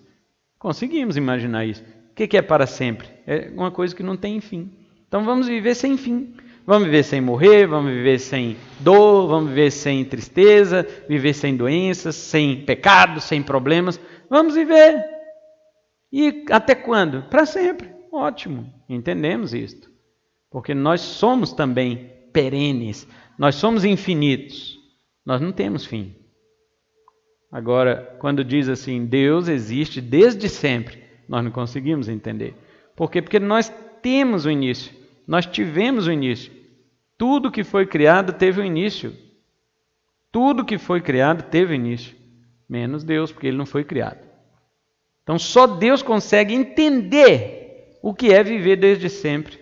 Speaker 1: Conseguimos imaginar isso. O que é para sempre? É uma coisa que não tem fim. Então vamos viver sem fim. Vamos viver sem morrer, vamos viver sem dor, vamos viver sem tristeza, viver sem doenças, sem pecados, sem problemas. Vamos viver. E até quando? Para sempre. Ótimo, entendemos isto. Porque nós somos também perenes, nós somos infinitos, nós não temos fim. Agora, quando diz assim, Deus existe desde sempre, nós não conseguimos entender. Por quê? Porque nós temos o início, nós tivemos o início. Tudo que foi criado teve o um início. Tudo que foi criado teve início, menos Deus, porque ele não foi criado. Então só Deus consegue entender o que é viver desde sempre.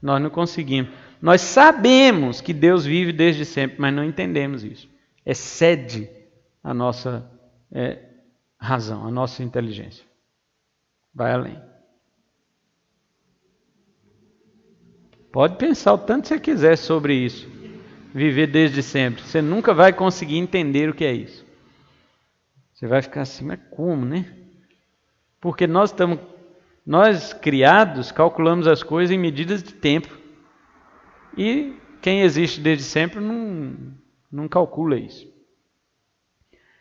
Speaker 1: Nós não conseguimos. Nós sabemos que Deus vive desde sempre, mas não entendemos isso. Excede a nossa é, razão, a nossa inteligência. Vai além. Pode pensar o tanto você quiser sobre isso. Viver desde sempre. Você nunca vai conseguir entender o que é isso. Você vai ficar assim, mas como, né? Porque nós estamos, nós criados, calculamos as coisas em medidas de tempo. E quem existe desde sempre não, não calcula isso.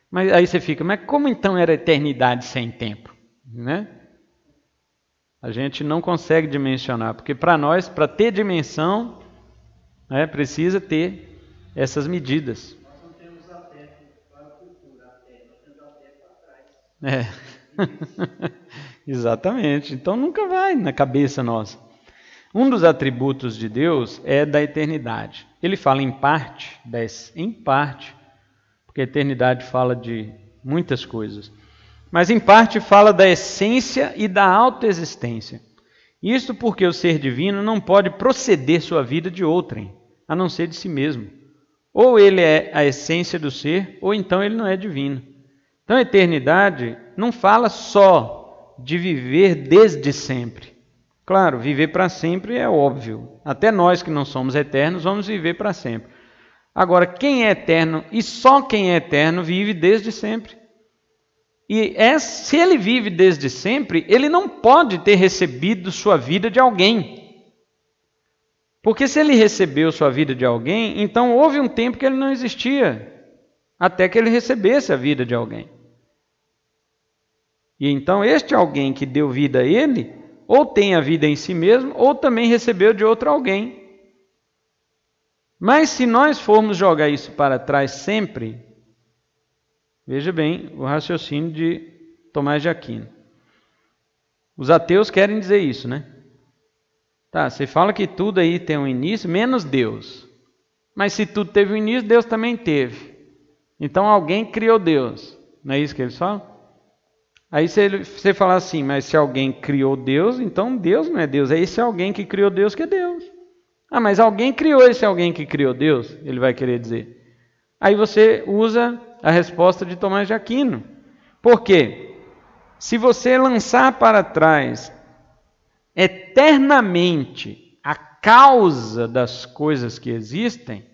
Speaker 1: Mas aí você fica, mas como então era eternidade sem tempo? Né? A gente não consegue dimensionar, porque para nós, para ter dimensão, né, precisa ter essas medidas. Nós não temos a para a nós temos a para trás. É. [laughs] Exatamente. Então nunca vai na cabeça nossa. Um dos atributos de Deus é da eternidade. Ele fala em parte, em parte, porque a eternidade fala de muitas coisas mas em parte fala da essência e da autoexistência. Isto porque o ser divino não pode proceder sua vida de outrem, a não ser de si mesmo. Ou ele é a essência do ser, ou então ele não é divino. Então a eternidade não fala só de viver desde sempre. Claro, viver para sempre é óbvio. Até nós que não somos eternos vamos viver para sempre. Agora, quem é eterno e só quem é eterno vive desde sempre. E é, se ele vive desde sempre, ele não pode ter recebido sua vida de alguém. Porque se ele recebeu sua vida de alguém, então houve um tempo que ele não existia, até que ele recebesse a vida de alguém. E então este alguém que deu vida a ele, ou tem a vida em si mesmo, ou também recebeu de outro alguém. Mas se nós formos jogar isso para trás sempre, Veja bem o raciocínio de Tomás de Aquino. Os ateus querem dizer isso, né? Tá, você fala que tudo aí tem um início, menos Deus. Mas se tudo teve um início, Deus também teve. Então alguém criou Deus. Não é isso que eles falam? Aí você, você fala assim, mas se alguém criou Deus, então Deus não é Deus. É esse alguém que criou Deus que é Deus. Ah, mas alguém criou esse alguém que criou Deus, ele vai querer dizer. Aí você usa a resposta de Tomás de Aquino. Por quê? Se você lançar para trás eternamente a causa das coisas que existem,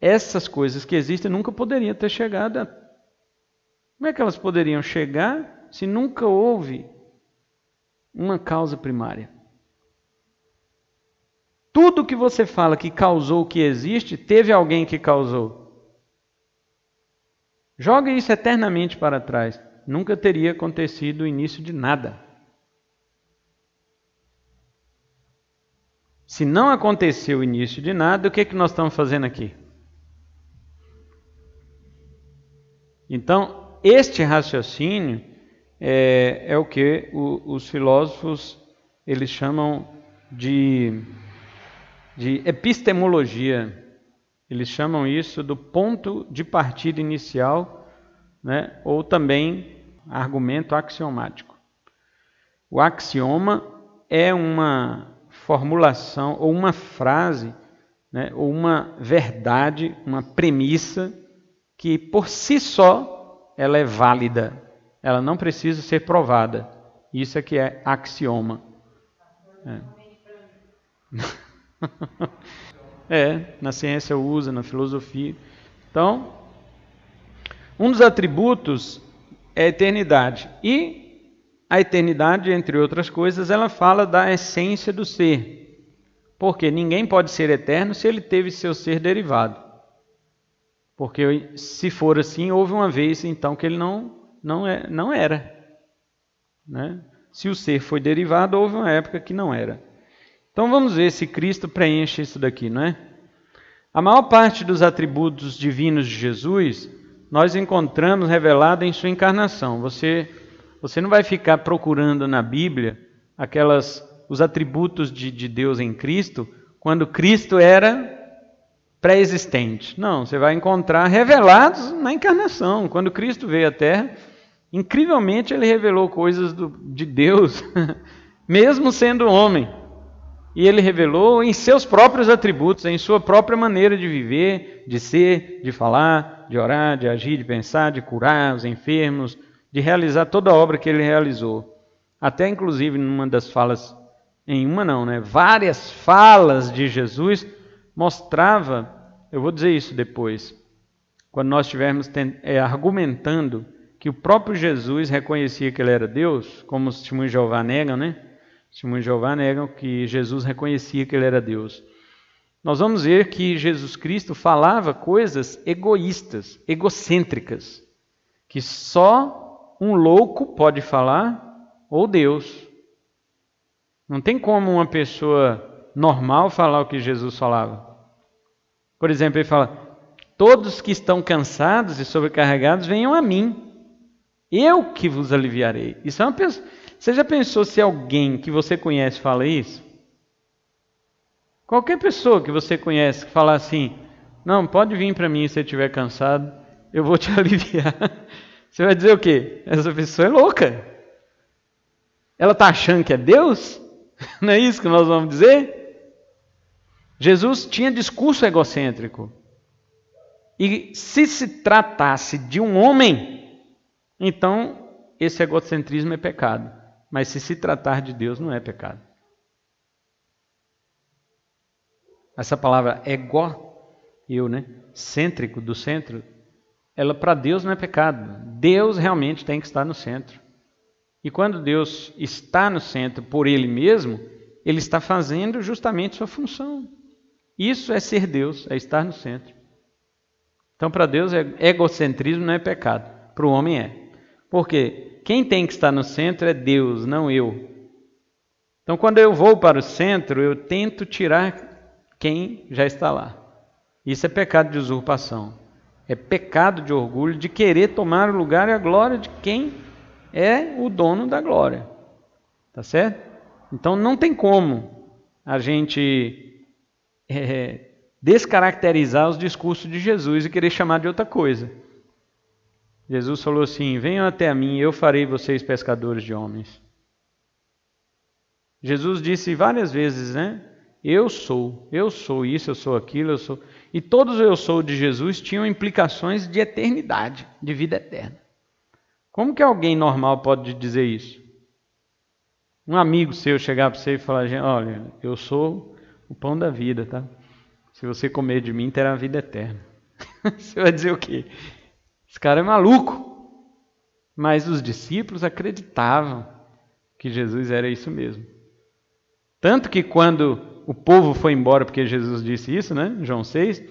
Speaker 1: essas coisas que existem nunca poderiam ter chegado. A... Como é que elas poderiam chegar se nunca houve uma causa primária? Tudo que você fala que causou o que existe, teve alguém que causou. Joga isso eternamente para trás. Nunca teria acontecido o início de nada. Se não aconteceu o início de nada, o que, é que nós estamos fazendo aqui? Então, este raciocínio é, é o que o, os filósofos eles chamam de, de epistemologia eles chamam isso do ponto de partida inicial, né? ou também argumento axiomático. O axioma é uma formulação ou uma frase, né? ou uma verdade, uma premissa que por si só ela é válida, ela não precisa ser provada. Isso é que é axioma. É. Tá [laughs] É, na ciência usa, na filosofia. Então, um dos atributos é a eternidade. E a eternidade, entre outras coisas, ela fala da essência do ser. Porque ninguém pode ser eterno se ele teve seu ser derivado. Porque se for assim, houve uma vez então que ele não não, é, não era. Né? Se o ser foi derivado, houve uma época que não era. Então vamos ver se Cristo preenche isso daqui, não é? A maior parte dos atributos divinos de Jesus nós encontramos revelado em sua encarnação. Você, você não vai ficar procurando na Bíblia aquelas os atributos de, de Deus em Cristo quando Cristo era pré-existente. Não, você vai encontrar revelados na encarnação. Quando Cristo veio à Terra, incrivelmente ele revelou coisas do, de Deus, [laughs] mesmo sendo homem. E ele revelou em seus próprios atributos, em sua própria maneira de viver, de ser, de falar, de orar, de agir, de pensar, de curar os enfermos, de realizar toda a obra que ele realizou. Até inclusive numa das falas, em uma não, né? Várias falas de Jesus mostrava, eu vou dizer isso depois, quando nós estivermos é, argumentando que o próprio Jesus reconhecia que ele era Deus, como os testemunhos de Jeová negam, né? Testemunho de Jeová negam que Jesus reconhecia que ele era Deus. Nós vamos ver que Jesus Cristo falava coisas egoístas, egocêntricas, que só um louco pode falar ou Deus. Não tem como uma pessoa normal falar o que Jesus falava. Por exemplo, ele fala: Todos que estão cansados e sobrecarregados, venham a mim. Eu que vos aliviarei. Isso é uma pessoa. Você já pensou se alguém que você conhece fala isso? Qualquer pessoa que você conhece que falar assim: Não, pode vir para mim se você estiver cansado, eu vou te [laughs] aliviar. Você vai dizer o quê? Essa pessoa é louca. Ela está achando que é Deus? [laughs] Não é isso que nós vamos dizer? Jesus tinha discurso egocêntrico. E se se tratasse de um homem, então esse egocentrismo é pecado. Mas se se tratar de Deus, não é pecado. Essa palavra ego, eu, né? Cêntrico, do centro, ela para Deus não é pecado. Deus realmente tem que estar no centro. E quando Deus está no centro por Ele mesmo, Ele está fazendo justamente sua função. Isso é ser Deus, é estar no centro. Então, para Deus, é egocentrismo não é pecado. Para o homem é. Por quê? quem tem que estar no centro é Deus, não eu. Então, quando eu vou para o centro, eu tento tirar quem já está lá. Isso é pecado de usurpação. É pecado de orgulho de querer tomar o lugar e a glória de quem é o dono da glória. Tá certo? Então não tem como a gente é, descaracterizar os discursos de Jesus e querer chamar de outra coisa. Jesus falou assim: Venham até a mim, eu farei vocês pescadores de homens. Jesus disse várias vezes, né? Eu sou, eu sou isso, eu sou aquilo, eu sou. E todos eu sou de Jesus tinham implicações de eternidade, de vida eterna. Como que alguém normal pode dizer isso? Um amigo seu chegar para você e falar: Olha, eu sou o pão da vida, tá? Se você comer de mim, terá vida eterna. [laughs] você vai dizer o quê? Esse cara é maluco. Mas os discípulos acreditavam que Jesus era isso mesmo. Tanto que quando o povo foi embora, porque Jesus disse isso, né? João 6,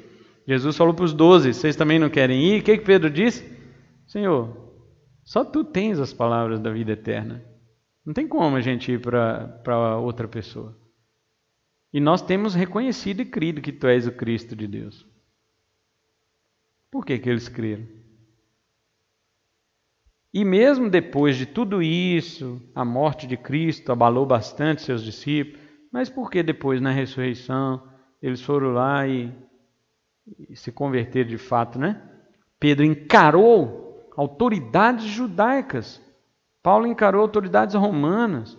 Speaker 1: Jesus falou para os doze: Vocês também não querem ir? O que, que Pedro disse? Senhor, só tu tens as palavras da vida eterna. Não tem como a gente ir para outra pessoa. E nós temos reconhecido e crido que tu és o Cristo de Deus. Por que, que eles creram? E mesmo depois de tudo isso, a morte de Cristo abalou bastante seus discípulos, mas por que depois na ressurreição eles foram lá e, e se converteram de fato, né? Pedro encarou autoridades judaicas, Paulo encarou autoridades romanas.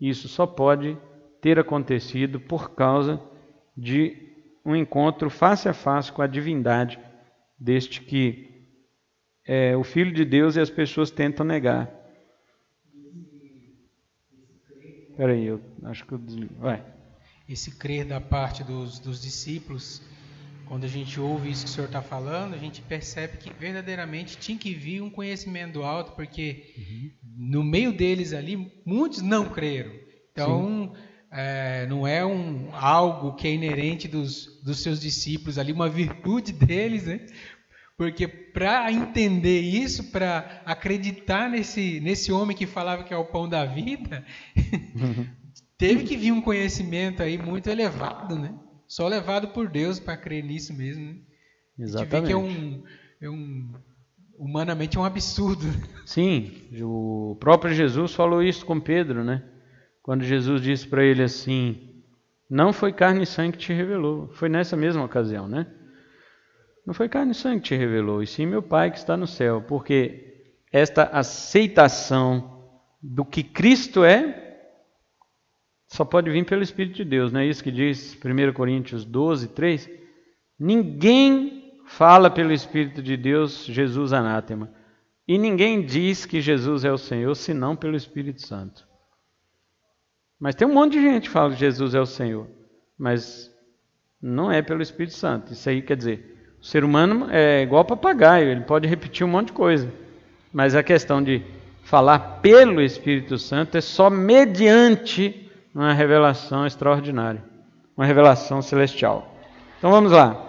Speaker 1: Isso só pode ter acontecido por causa de um encontro face a face com a divindade deste que é, o Filho de Deus e as pessoas tentam negar. Espera aí, eu acho que eu desligo.
Speaker 2: Vai. Esse crer da parte dos, dos discípulos, quando a gente ouve isso que o senhor está falando, a gente percebe que verdadeiramente tinha que vir um conhecimento alto, porque uhum. no meio deles ali, muitos não creram. Então, é, não é um algo que é inerente dos, dos seus discípulos ali, uma virtude [laughs] deles, né? Porque para entender isso, para acreditar nesse, nesse homem que falava que é o pão da vida, [laughs] teve que vir um conhecimento aí muito elevado, né? Só levado por Deus para crer nisso mesmo. Né?
Speaker 3: Exatamente. que é um,
Speaker 2: é um humanamente é um absurdo. [laughs] Sim,
Speaker 1: o próprio Jesus falou isso com Pedro, né? Quando Jesus disse para ele assim: "Não foi carne e sangue que te revelou". Foi nessa mesma ocasião, né? Não foi carne e sangue que te revelou, e sim meu Pai que está no céu, porque esta aceitação do que Cristo é só pode vir pelo Espírito de Deus, não é isso que diz 1 Coríntios 12, 3? Ninguém fala pelo Espírito de Deus Jesus anátema, e ninguém diz que Jesus é o Senhor senão pelo Espírito Santo. Mas tem um monte de gente que fala que Jesus é o Senhor, mas não é pelo Espírito Santo. Isso aí quer dizer, o ser humano é igual papagaio, ele pode repetir um monte de coisa. Mas a questão de falar pelo Espírito Santo é só mediante uma revelação extraordinária, uma revelação celestial. Então vamos lá.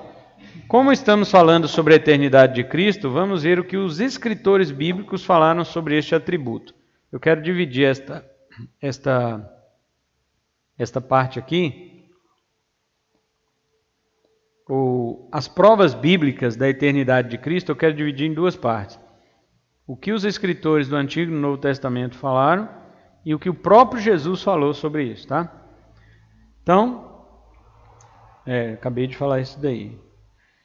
Speaker 1: Como estamos falando sobre a eternidade de Cristo, vamos ver o que os escritores bíblicos falaram sobre este atributo. Eu quero dividir esta, esta, esta parte aqui o, as provas bíblicas da eternidade de Cristo eu quero dividir em duas partes. O que os escritores do Antigo e Novo Testamento falaram e o que o próprio Jesus falou sobre isso, tá? Então, é, acabei de falar isso daí.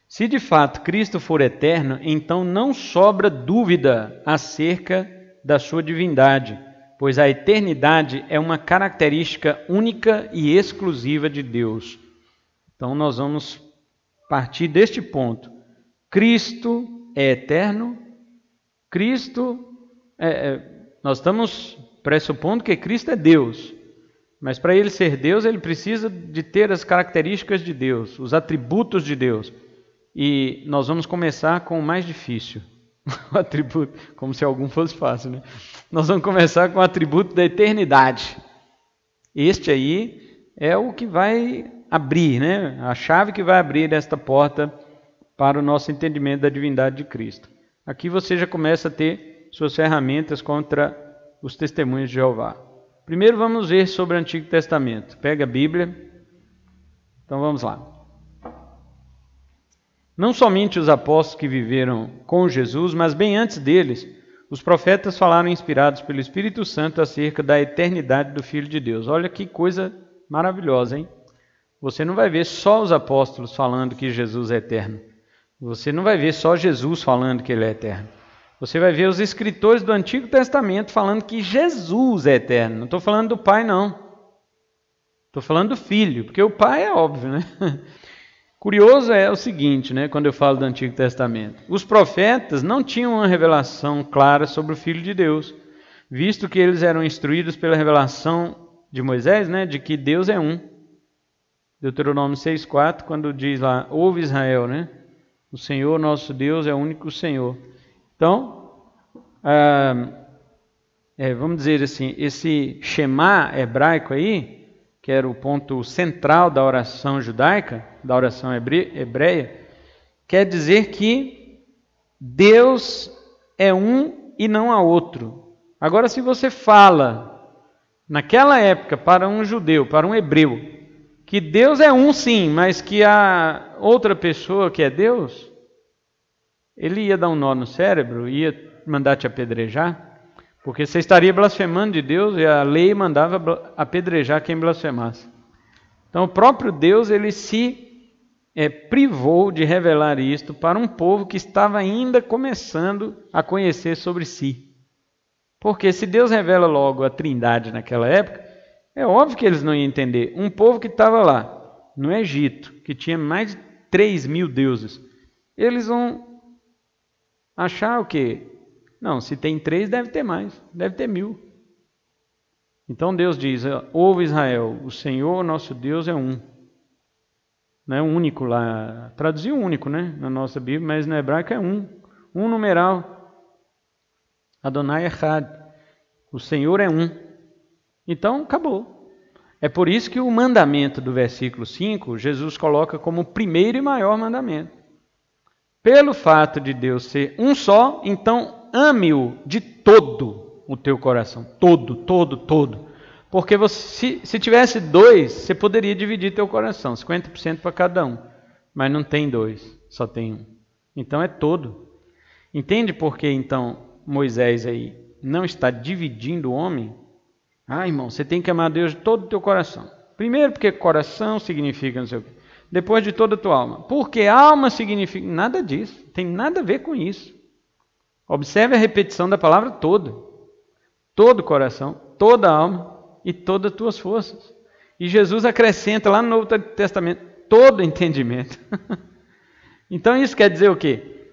Speaker 1: Se de fato Cristo for eterno, então não sobra dúvida acerca da sua divindade, pois a eternidade é uma característica única e exclusiva de Deus. Então nós vamos partir deste ponto. Cristo é eterno, Cristo é, é, nós estamos pressupondo que Cristo é Deus. Mas para ele ser Deus, ele precisa de ter as características de Deus, os atributos de Deus. E nós vamos começar com o mais difícil, [laughs] o atributo, como se algum fosse fácil, né? Nós vamos começar com o atributo da eternidade. Este aí é o que vai abrir, né? A chave que vai abrir esta porta para o nosso entendimento da divindade de Cristo. Aqui você já começa a ter suas ferramentas contra os testemunhos de Jeová. Primeiro vamos ver sobre o Antigo Testamento. Pega a Bíblia. Então vamos lá. Não somente os apóstolos que viveram com Jesus, mas bem antes deles, os profetas falaram inspirados pelo Espírito Santo acerca da eternidade do Filho de Deus. Olha que coisa maravilhosa, hein? Você não vai ver só os apóstolos falando que Jesus é eterno. Você não vai ver só Jesus falando que ele é eterno. Você vai ver os escritores do Antigo Testamento falando que Jesus é eterno. Não estou falando do Pai, não. Estou falando do Filho, porque o Pai é óbvio, né? [laughs] Curioso é o seguinte, né, quando eu falo do Antigo Testamento. Os profetas não tinham uma revelação clara sobre o Filho de Deus, visto que eles eram instruídos pela revelação de Moisés, né, de que Deus é um. Deuteronômio 6,4, quando diz lá, ouve Israel, né? O Senhor nosso Deus é o único Senhor. Então, ah, é, vamos dizer assim, esse Shema hebraico aí, que era o ponto central da oração judaica, da oração hebreia, quer dizer que Deus é um e não há outro. Agora, se você fala naquela época para um judeu, para um hebreu, que Deus é um sim, mas que a outra pessoa que é Deus, ele ia dar um nó no cérebro, ia mandar te apedrejar, porque você estaria blasfemando de Deus e a lei mandava apedrejar quem blasfemasse. Então o próprio Deus ele se é, privou de revelar isto para um povo que estava ainda começando a conhecer sobre si. Porque se Deus revela logo a Trindade naquela época, é óbvio que eles não iam entender. Um povo que estava lá, no Egito, que tinha mais de 3 mil deuses, eles vão achar o quê? Não, se tem três, deve ter mais, deve ter mil. Então Deus diz: Ouve Israel, o Senhor nosso Deus é um. Não é único lá, traduziu único, né? Na nossa Bíblia, mas no hebraico é um. Um numeral. Adonai Echad. O Senhor é um. Então, acabou. É por isso que o mandamento do versículo 5, Jesus coloca como o primeiro e maior mandamento. Pelo fato de Deus ser um só, então ame-o de todo o teu coração. Todo, todo, todo. Porque você, se, se tivesse dois, você poderia dividir teu coração, 50% para cada um. Mas não tem dois, só tem um. Então é todo. Entende por que então Moisés aí não está dividindo o homem? Ah, irmão, você tem que amar a Deus de todo o teu coração. Primeiro, porque coração significa não sei o quê. Depois de toda a tua alma. Porque alma significa. Nada disso. Tem nada a ver com isso. Observe a repetição da palavra toda. Todo coração, toda alma e todas as tuas forças. E Jesus acrescenta lá no Novo Testamento: todo entendimento. [laughs] então isso quer dizer o quê?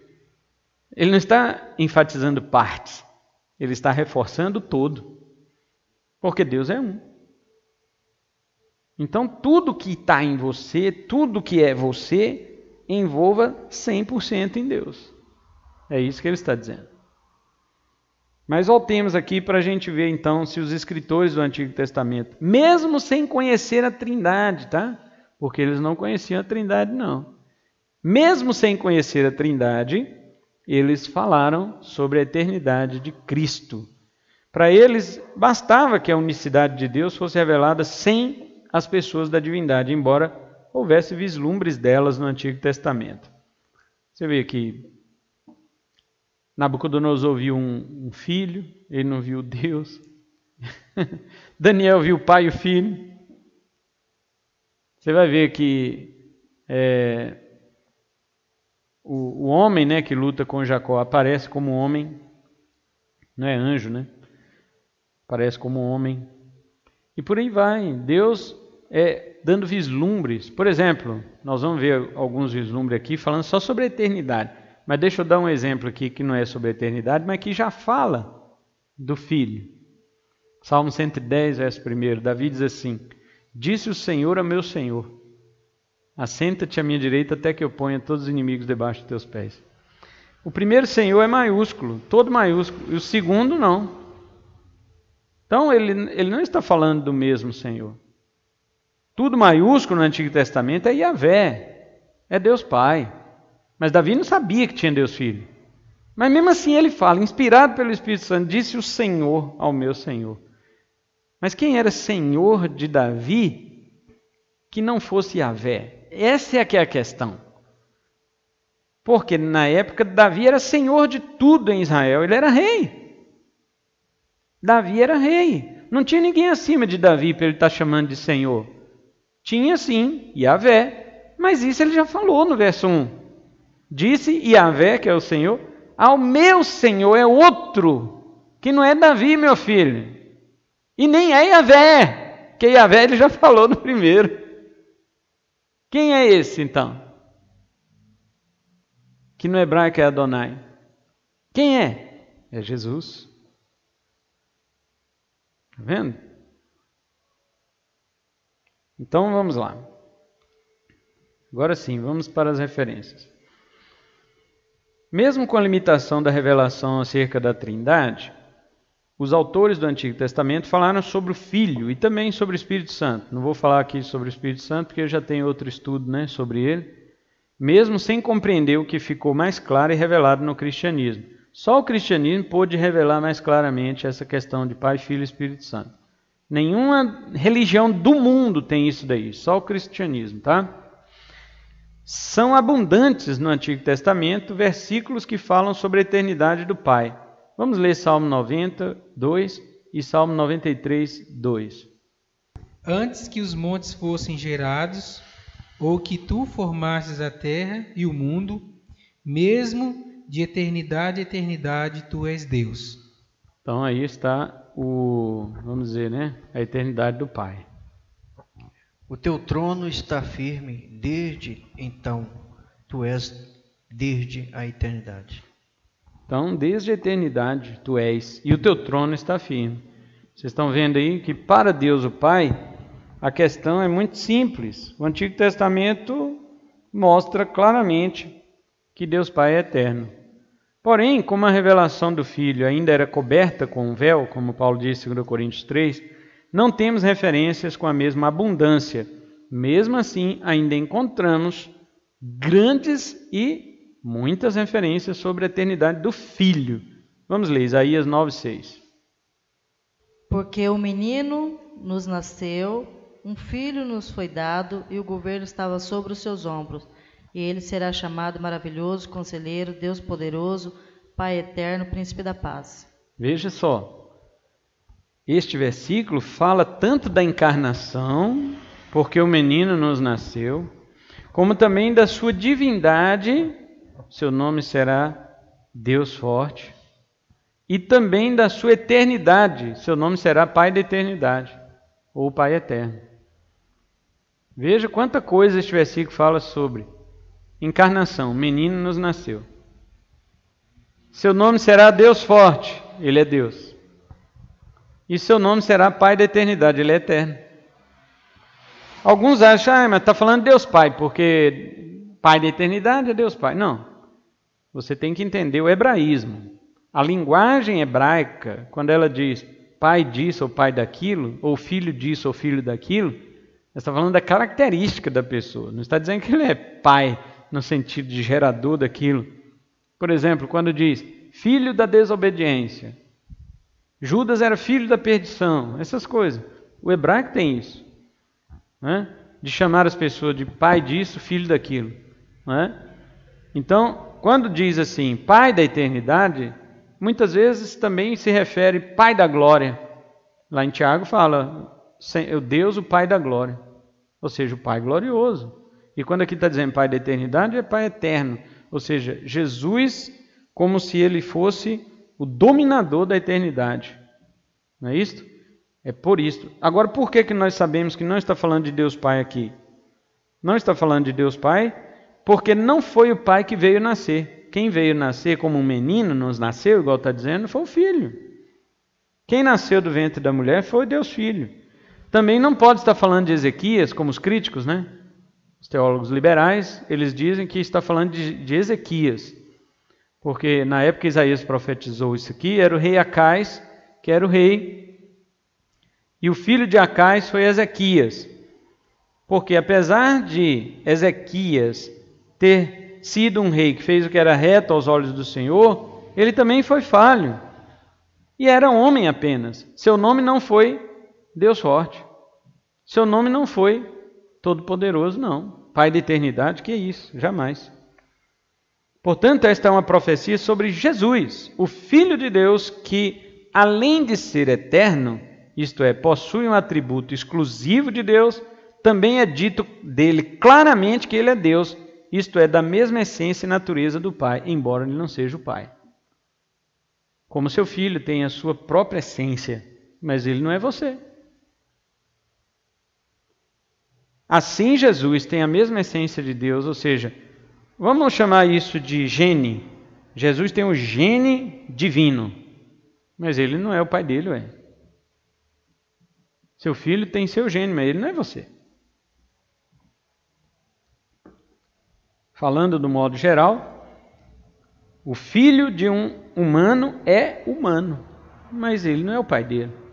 Speaker 1: Ele não está enfatizando partes. Ele está reforçando todo. Porque Deus é um. Então, tudo que está em você, tudo que é você, envolva 100% em Deus. É isso que ele está dizendo. Mas voltemos aqui para a gente ver então se os escritores do Antigo Testamento, mesmo sem conhecer a Trindade, tá? Porque eles não conheciam a Trindade, não. Mesmo sem conhecer a Trindade, eles falaram sobre a eternidade de Cristo. Para eles, bastava que a unicidade de Deus fosse revelada sem as pessoas da divindade, embora houvesse vislumbres delas no Antigo Testamento. Você vê que Nabucodonosor viu um, um filho, ele não viu Deus. [laughs] Daniel viu o pai e o filho. Você vai ver que é, o, o homem né, que luta com Jacó aparece como homem, não é anjo, né? parece como homem. E por aí vai. Deus é dando vislumbres. Por exemplo, nós vamos ver alguns vislumbres aqui falando só sobre a eternidade. Mas deixa eu dar um exemplo aqui que não é sobre a eternidade, mas que já fala do filho. Salmo 110, verso 1. Davi diz assim: Disse o Senhor a meu Senhor: Assenta-te à minha direita até que eu ponha todos os inimigos debaixo de teus pés. O primeiro Senhor é maiúsculo, todo maiúsculo, e o segundo não. Então, ele, ele não está falando do mesmo Senhor. Tudo maiúsculo no Antigo Testamento é Yahvé, é Deus Pai. Mas Davi não sabia que tinha Deus Filho. Mas mesmo assim ele fala, inspirado pelo Espírito Santo, disse o Senhor ao meu Senhor. Mas quem era Senhor de Davi que não fosse Yahvé? Essa é que é a questão. Porque na época Davi era Senhor de tudo em Israel, ele era rei. Davi era rei. Não tinha ninguém acima de Davi para ele estar tá chamando de Senhor. Tinha sim, Yahvé. Mas isso ele já falou no verso 1. Disse Yahvé, que é o Senhor, ao meu Senhor é outro, que não é Davi, meu filho. E nem é Yahvé, que Yahvé ele já [laughs] falou no primeiro. Quem é esse então? Que no hebraico é Adonai. Quem é? É Jesus. Está vendo? Então vamos lá. Agora sim, vamos para as referências. Mesmo com a limitação da revelação acerca da Trindade, os autores do Antigo Testamento falaram sobre o Filho e também sobre o Espírito Santo. Não vou falar aqui sobre o Espírito Santo porque eu já tenho outro estudo né, sobre ele, mesmo sem compreender o que ficou mais claro e revelado no cristianismo. Só o cristianismo pôde revelar mais claramente essa questão de Pai, Filho e Espírito Santo. Nenhuma religião do mundo tem isso daí, só o cristianismo, tá? São abundantes no Antigo Testamento versículos que falam sobre a eternidade do Pai. Vamos ler Salmo 90, 2 e Salmo 93, 2.
Speaker 2: Antes que os montes fossem gerados, ou que tu formasses a terra e o mundo, mesmo de eternidade a eternidade tu és Deus. Então aí está o, vamos dizer, né, a eternidade do Pai. O teu trono está firme desde então, tu és desde a eternidade.
Speaker 1: Então, desde a eternidade tu és, e o teu trono está firme. Vocês estão vendo aí que para Deus o Pai, a questão é muito simples. O Antigo Testamento mostra claramente que Deus Pai é eterno. Porém, como a revelação do Filho ainda era coberta com um véu, como Paulo diz em 2 Coríntios 3, não temos referências com a mesma abundância. Mesmo assim, ainda encontramos grandes e muitas referências sobre a eternidade do Filho. Vamos ler Isaías 9:6.
Speaker 3: Porque o menino nos nasceu, um filho nos foi dado e o governo estava sobre os seus ombros e ele será chamado maravilhoso, conselheiro, Deus poderoso, Pai eterno, príncipe da paz.
Speaker 1: Veja só. Este versículo fala tanto da encarnação, porque o menino nos nasceu, como também da sua divindade, seu nome será Deus forte, e também da sua eternidade, seu nome será Pai da eternidade, ou Pai eterno. Veja quanta coisa este versículo fala sobre Encarnação, menino nos nasceu. Seu nome será Deus forte, ele é Deus. E seu nome será Pai da eternidade, ele é eterno. Alguns acham, ah, mas está falando Deus Pai, porque Pai da eternidade é Deus Pai. Não. Você tem que entender o hebraísmo. A linguagem hebraica, quando ela diz pai disso ou pai daquilo, ou filho disso ou filho daquilo, está falando da característica da pessoa. Não está dizendo que ele é pai no sentido de gerador daquilo. Por exemplo, quando diz filho da desobediência, Judas era filho da perdição, essas coisas. O hebraico tem isso, né? de chamar as pessoas de pai disso, filho daquilo. Né? Então, quando diz assim, pai da eternidade, muitas vezes também se refere pai da glória. Lá em Tiago fala, o Deus, o pai da glória, ou seja, o pai glorioso. E quando aqui está dizendo Pai da eternidade, é Pai eterno. Ou seja, Jesus, como se ele fosse o dominador da eternidade. Não é isto? É por isto. Agora, por que, que nós sabemos que não está falando de Deus Pai aqui? Não está falando de Deus Pai, porque não foi o Pai que veio nascer. Quem veio nascer como um menino, nos nasceu, igual está dizendo, foi o Filho. Quem nasceu do ventre da mulher foi Deus Filho. Também não pode estar falando de Ezequias, como os críticos, né? Os teólogos liberais, eles dizem que está falando de, de Ezequias, porque na época Isaías profetizou isso aqui, era o rei Acais, que era o rei, e o filho de Acais foi Ezequias. Porque apesar de Ezequias ter sido um rei que fez o que era reto aos olhos do Senhor, ele também foi falho. E era homem apenas. Seu nome não foi Deus forte. Seu nome não foi Todo-Poderoso, não. Pai da eternidade, que é isso? Jamais. Portanto, esta é uma profecia sobre Jesus, o Filho de Deus, que, além de ser eterno, isto é, possui um atributo exclusivo de Deus, também é dito dele claramente que ele é Deus, isto é, da mesma essência e natureza do Pai, embora ele não seja o Pai. Como seu filho tem a sua própria essência, mas ele não é você. Assim, Jesus tem a mesma essência de Deus, ou seja, vamos chamar isso de gene. Jesus tem o um gene divino, mas ele não é o pai dele, é. Seu filho tem seu gene, mas ele não é você. Falando do modo geral, o filho de um humano é humano, mas ele não é o pai dele.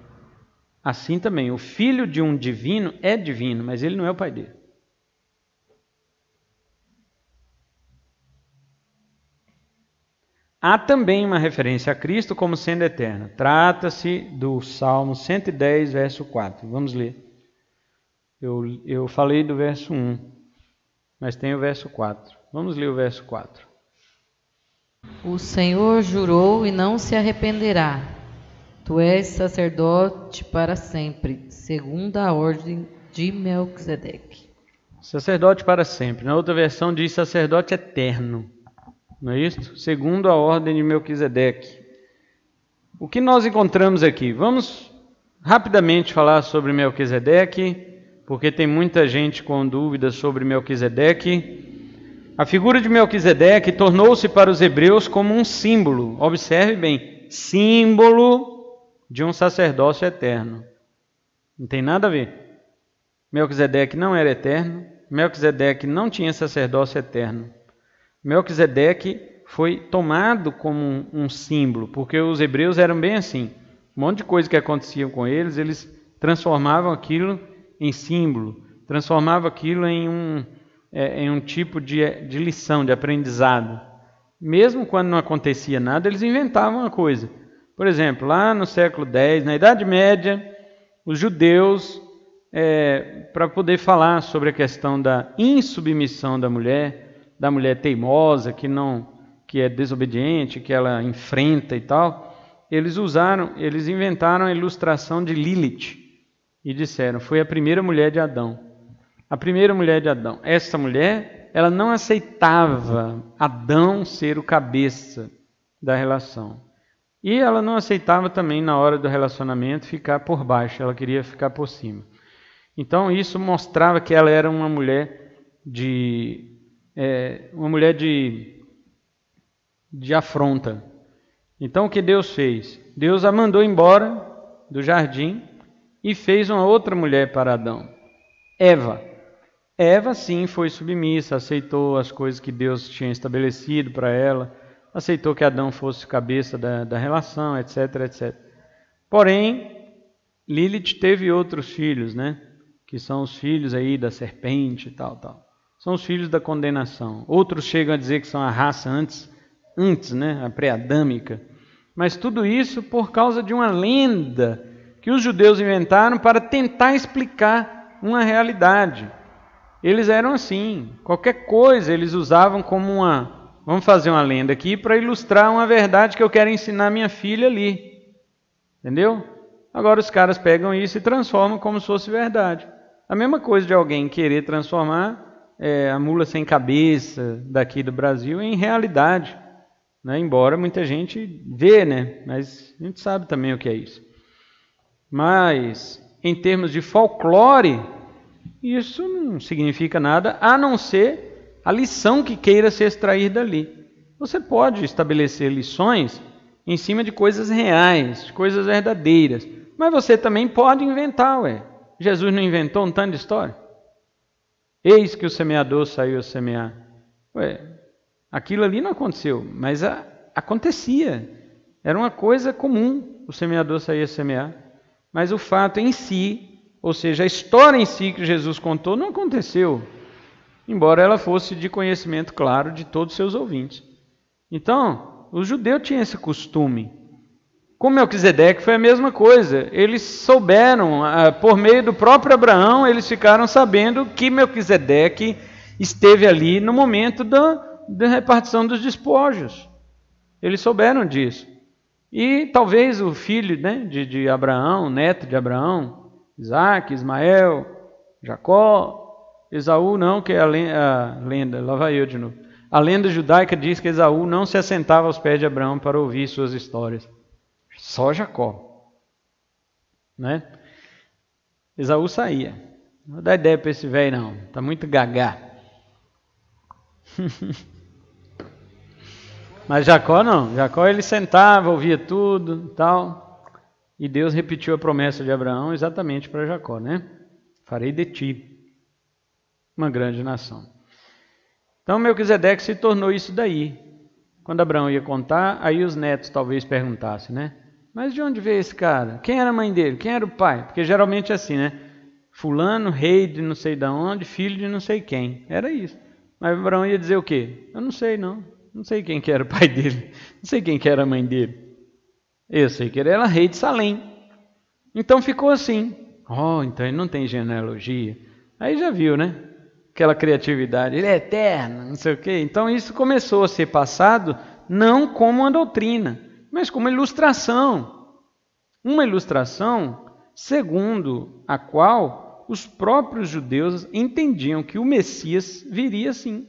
Speaker 1: Assim também, o filho de um divino é divino, mas ele não é o pai dele. Há também uma referência a Cristo como sendo eterno. Trata-se do Salmo 110, verso 4. Vamos ler. Eu, eu falei do verso 1, mas tem o verso 4. Vamos ler o verso 4.
Speaker 3: O Senhor jurou e não se arrependerá. Tu és sacerdote para sempre, segundo a ordem de Melquisedeque.
Speaker 1: Sacerdote para sempre. Na outra versão diz sacerdote eterno. Não é isso? Segundo a ordem de Melquisedeque. O que nós encontramos aqui? Vamos rapidamente falar sobre Melquisedeque, porque tem muita gente com dúvidas sobre Melquisedeque. A figura de Melquisedeque tornou-se para os hebreus como um símbolo. Observe bem, símbolo de um sacerdócio eterno. Não tem nada a ver. Melquisedeque não era eterno, Melquisedeque não tinha sacerdócio eterno. Melquisedeque foi tomado como um, símbolo, porque os hebreus eram bem assim. Um monte de coisa que acontecia com eles, eles transformavam aquilo em símbolo, transformavam aquilo em um, é, em um tipo de, de lição, de aprendizado. Mesmo quando não acontecia nada, eles inventavam uma coisa. Por exemplo, lá no século X, na Idade Média, os judeus, é, para poder falar sobre a questão da insubmissão da mulher, da mulher teimosa, que não, que é desobediente, que ela enfrenta e tal, eles usaram, eles inventaram a ilustração de Lilith e disseram: foi a primeira mulher de Adão. A primeira mulher de Adão. Essa mulher, ela não aceitava Adão ser o cabeça da relação. E ela não aceitava também, na hora do relacionamento, ficar por baixo, ela queria ficar por cima. Então, isso mostrava que ela era uma mulher de. É, uma mulher de. de afronta. Então, o que Deus fez? Deus a mandou embora do jardim e fez uma outra mulher para Adão, Eva. Eva, sim, foi submissa, aceitou as coisas que Deus tinha estabelecido para ela aceitou que Adão fosse cabeça da, da relação, etc, etc. Porém, Lilith teve outros filhos, né? Que são os filhos aí da serpente e tal, tal. São os filhos da condenação. Outros chegam a dizer que são a raça antes, antes, né? A pré-adâmica. Mas tudo isso por causa de uma
Speaker 3: lenda
Speaker 1: que os judeus inventaram para tentar explicar uma realidade. Eles eram assim, qualquer coisa eles usavam como uma Vamos fazer uma lenda aqui para ilustrar uma verdade que eu quero ensinar minha filha ali. Entendeu? Agora os caras pegam isso e transformam como se fosse verdade. A mesma coisa de alguém querer transformar é, a mula sem cabeça daqui do Brasil em realidade. Né? Embora muita gente vê, né? mas a gente sabe também o que é isso. Mas, em termos de folclore, isso não significa nada a não ser a lição que queira se extrair dali. Você pode estabelecer lições em cima de coisas reais, coisas verdadeiras, mas você também pode inventar, ué. Jesus não inventou um tanto de história? Eis que o semeador saiu a semear. Ué, aquilo ali não aconteceu, mas a, acontecia. Era uma coisa comum o semeador sair a semear. Mas o fato em si, ou seja, a história em si que Jesus contou, não aconteceu embora ela fosse de conhecimento claro de todos seus ouvintes. Então, os judeus tinham esse costume. Com Melquisedeque foi a mesma coisa. Eles souberam, ah, por meio do próprio Abraão, eles ficaram sabendo que Melquisedeque esteve ali no momento da, da repartição dos despojos. Eles souberam disso. E talvez o filho né, de, de Abraão, neto de Abraão, Isaac, Ismael, Jacó, Esaú não, que é a lenda, lá vai eu de novo. A lenda judaica diz que Esaú não se assentava aos pés de Abraão para ouvir suas histórias. Só Jacó. Né? Esaú saía. Não dá ideia para esse velho, não. Tá muito gagá. [laughs] Mas Jacó não. Jacó ele sentava, ouvia tudo tal. E Deus repetiu a promessa de Abraão exatamente para Jacó, né? Farei de ti uma grande nação. Então Melquisedeque se tornou isso daí. Quando Abraão ia contar, aí os netos talvez perguntassem, né? Mas de onde veio esse cara? Quem era a mãe dele? Quem era o pai? Porque geralmente é assim, né? Fulano, rei de não sei de onde, filho de não sei quem. Era isso. Mas Abraão ia dizer o quê? Eu não sei, não. Não sei quem que era o pai dele. Não sei quem que era a mãe dele. Eu sei que ele era rei de Salém. Então ficou assim. Oh, então ele não tem genealogia. Aí já viu, né? aquela criatividade, ele é eterno, não sei o quê. Então isso começou a ser passado não como uma doutrina, mas como ilustração. Uma ilustração segundo a qual os próprios judeus entendiam que o Messias viria assim.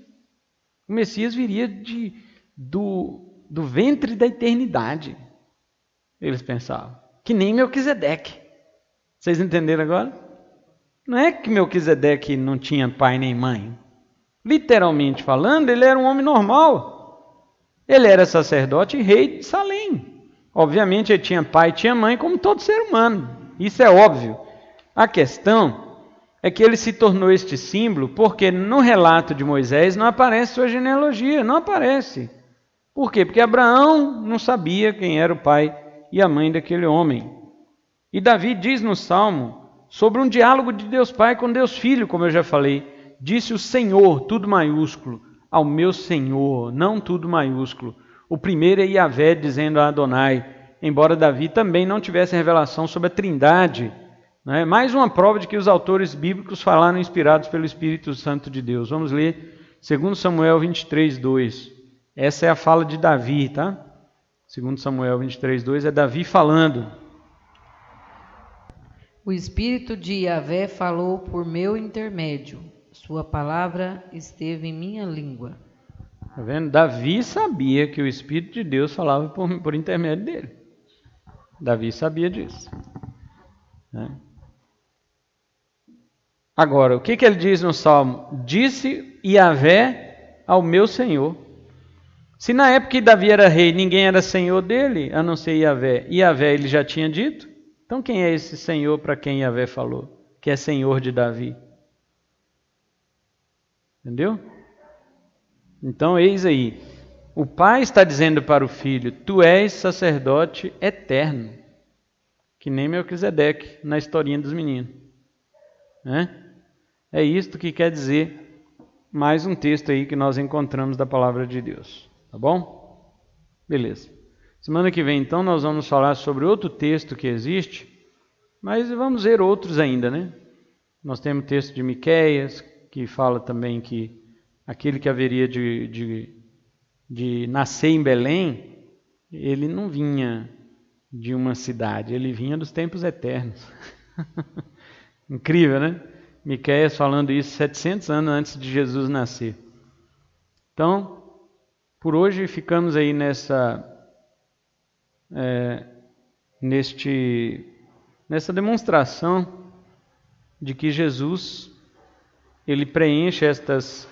Speaker 1: O Messias viria de, do, do ventre da eternidade, eles pensavam. Que nem Melquisedeque. Vocês entenderam agora? Não é que Melquisedeque não tinha pai nem mãe. Literalmente falando, ele era um homem normal. Ele era sacerdote e rei de Salém. Obviamente, ele tinha pai e tinha mãe, como todo ser humano. Isso é óbvio. A questão é que ele se tornou este símbolo porque no relato de Moisés não aparece sua genealogia, não aparece. Por quê? Porque Abraão não sabia quem era o pai e a mãe daquele homem. E Davi diz no Salmo sobre um diálogo de Deus Pai com Deus Filho, como eu já falei. Disse o Senhor, tudo maiúsculo, ao meu Senhor, não tudo maiúsculo. O primeiro é Yahvé dizendo a Adonai, embora Davi também não tivesse revelação sobre a trindade. Né? Mais uma prova de que os autores bíblicos falaram inspirados pelo Espírito Santo de Deus. Vamos ler 2 Samuel 23, 2. Essa é a fala de Davi, tá? 2 Samuel 23, 2 é Davi falando.
Speaker 3: O Espírito de Yahvé falou por meu intermédio, sua palavra esteve em minha língua.
Speaker 1: Tá vendo? Davi sabia que o Espírito de Deus falava por, por intermédio dele. Davi sabia disso. Né? Agora, o que, que ele diz no Salmo? Disse Yahvé ao meu Senhor. Se na época que Davi era rei, ninguém era senhor dele, a não ser Yahvé. Yahvé ele já tinha dito. Então quem é esse Senhor para quem Yahvé falou? Que é Senhor de Davi. Entendeu? Então eis aí. O pai está dizendo para o filho: Tu és sacerdote eterno. Que nem Melquisedeque na historinha dos meninos. Né? É isto que quer dizer mais um texto aí que nós encontramos da palavra de Deus. Tá bom? Beleza. Semana que vem, então, nós vamos falar sobre outro texto que existe, mas vamos ver outros ainda, né? Nós temos o texto de Miqueias, que fala também que aquele que haveria de, de, de nascer em Belém, ele não vinha de uma cidade, ele vinha dos tempos eternos. [laughs] Incrível, né? Miqueias falando isso 700 anos antes de Jesus nascer. Então, por hoje ficamos aí nessa é, neste, nessa demonstração de que Jesus ele preenche estas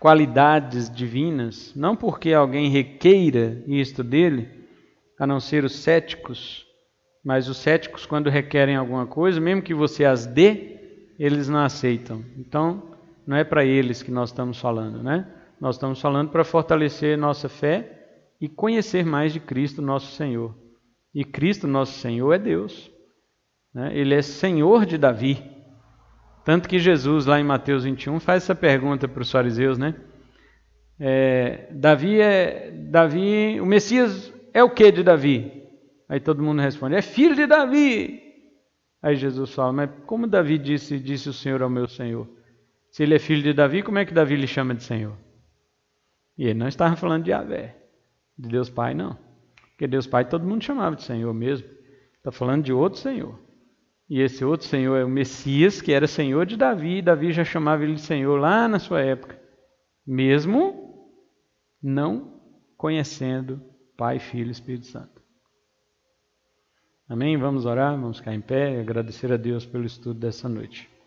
Speaker 1: qualidades divinas, não porque alguém requeira isto dele, a não ser os céticos, mas os céticos, quando requerem alguma coisa, mesmo que você as dê, eles não aceitam. Então, não é para eles que nós estamos falando, né? Nós estamos falando para fortalecer nossa fé e conhecer mais de Cristo nosso Senhor. E Cristo nosso Senhor é Deus. Né? Ele é Senhor de Davi. Tanto que Jesus, lá em Mateus 21, faz essa pergunta para os fariseus, né? É, Davi é. Davi, o Messias é o que de Davi? Aí todo mundo responde: é filho de Davi. Aí Jesus fala: mas como Davi disse, disse o Senhor ao meu Senhor? Se ele é filho de Davi, como é que Davi lhe chama de Senhor? E ele não estava falando de Avé. De Deus Pai, não. Porque Deus Pai todo mundo chamava de Senhor mesmo. Está falando de outro Senhor. E esse outro Senhor é o Messias, que era Senhor de Davi. e Davi já chamava ele de Senhor lá na sua época. Mesmo não conhecendo Pai, Filho e Espírito Santo. Amém? Vamos orar, vamos ficar em pé e agradecer a Deus pelo estudo dessa noite.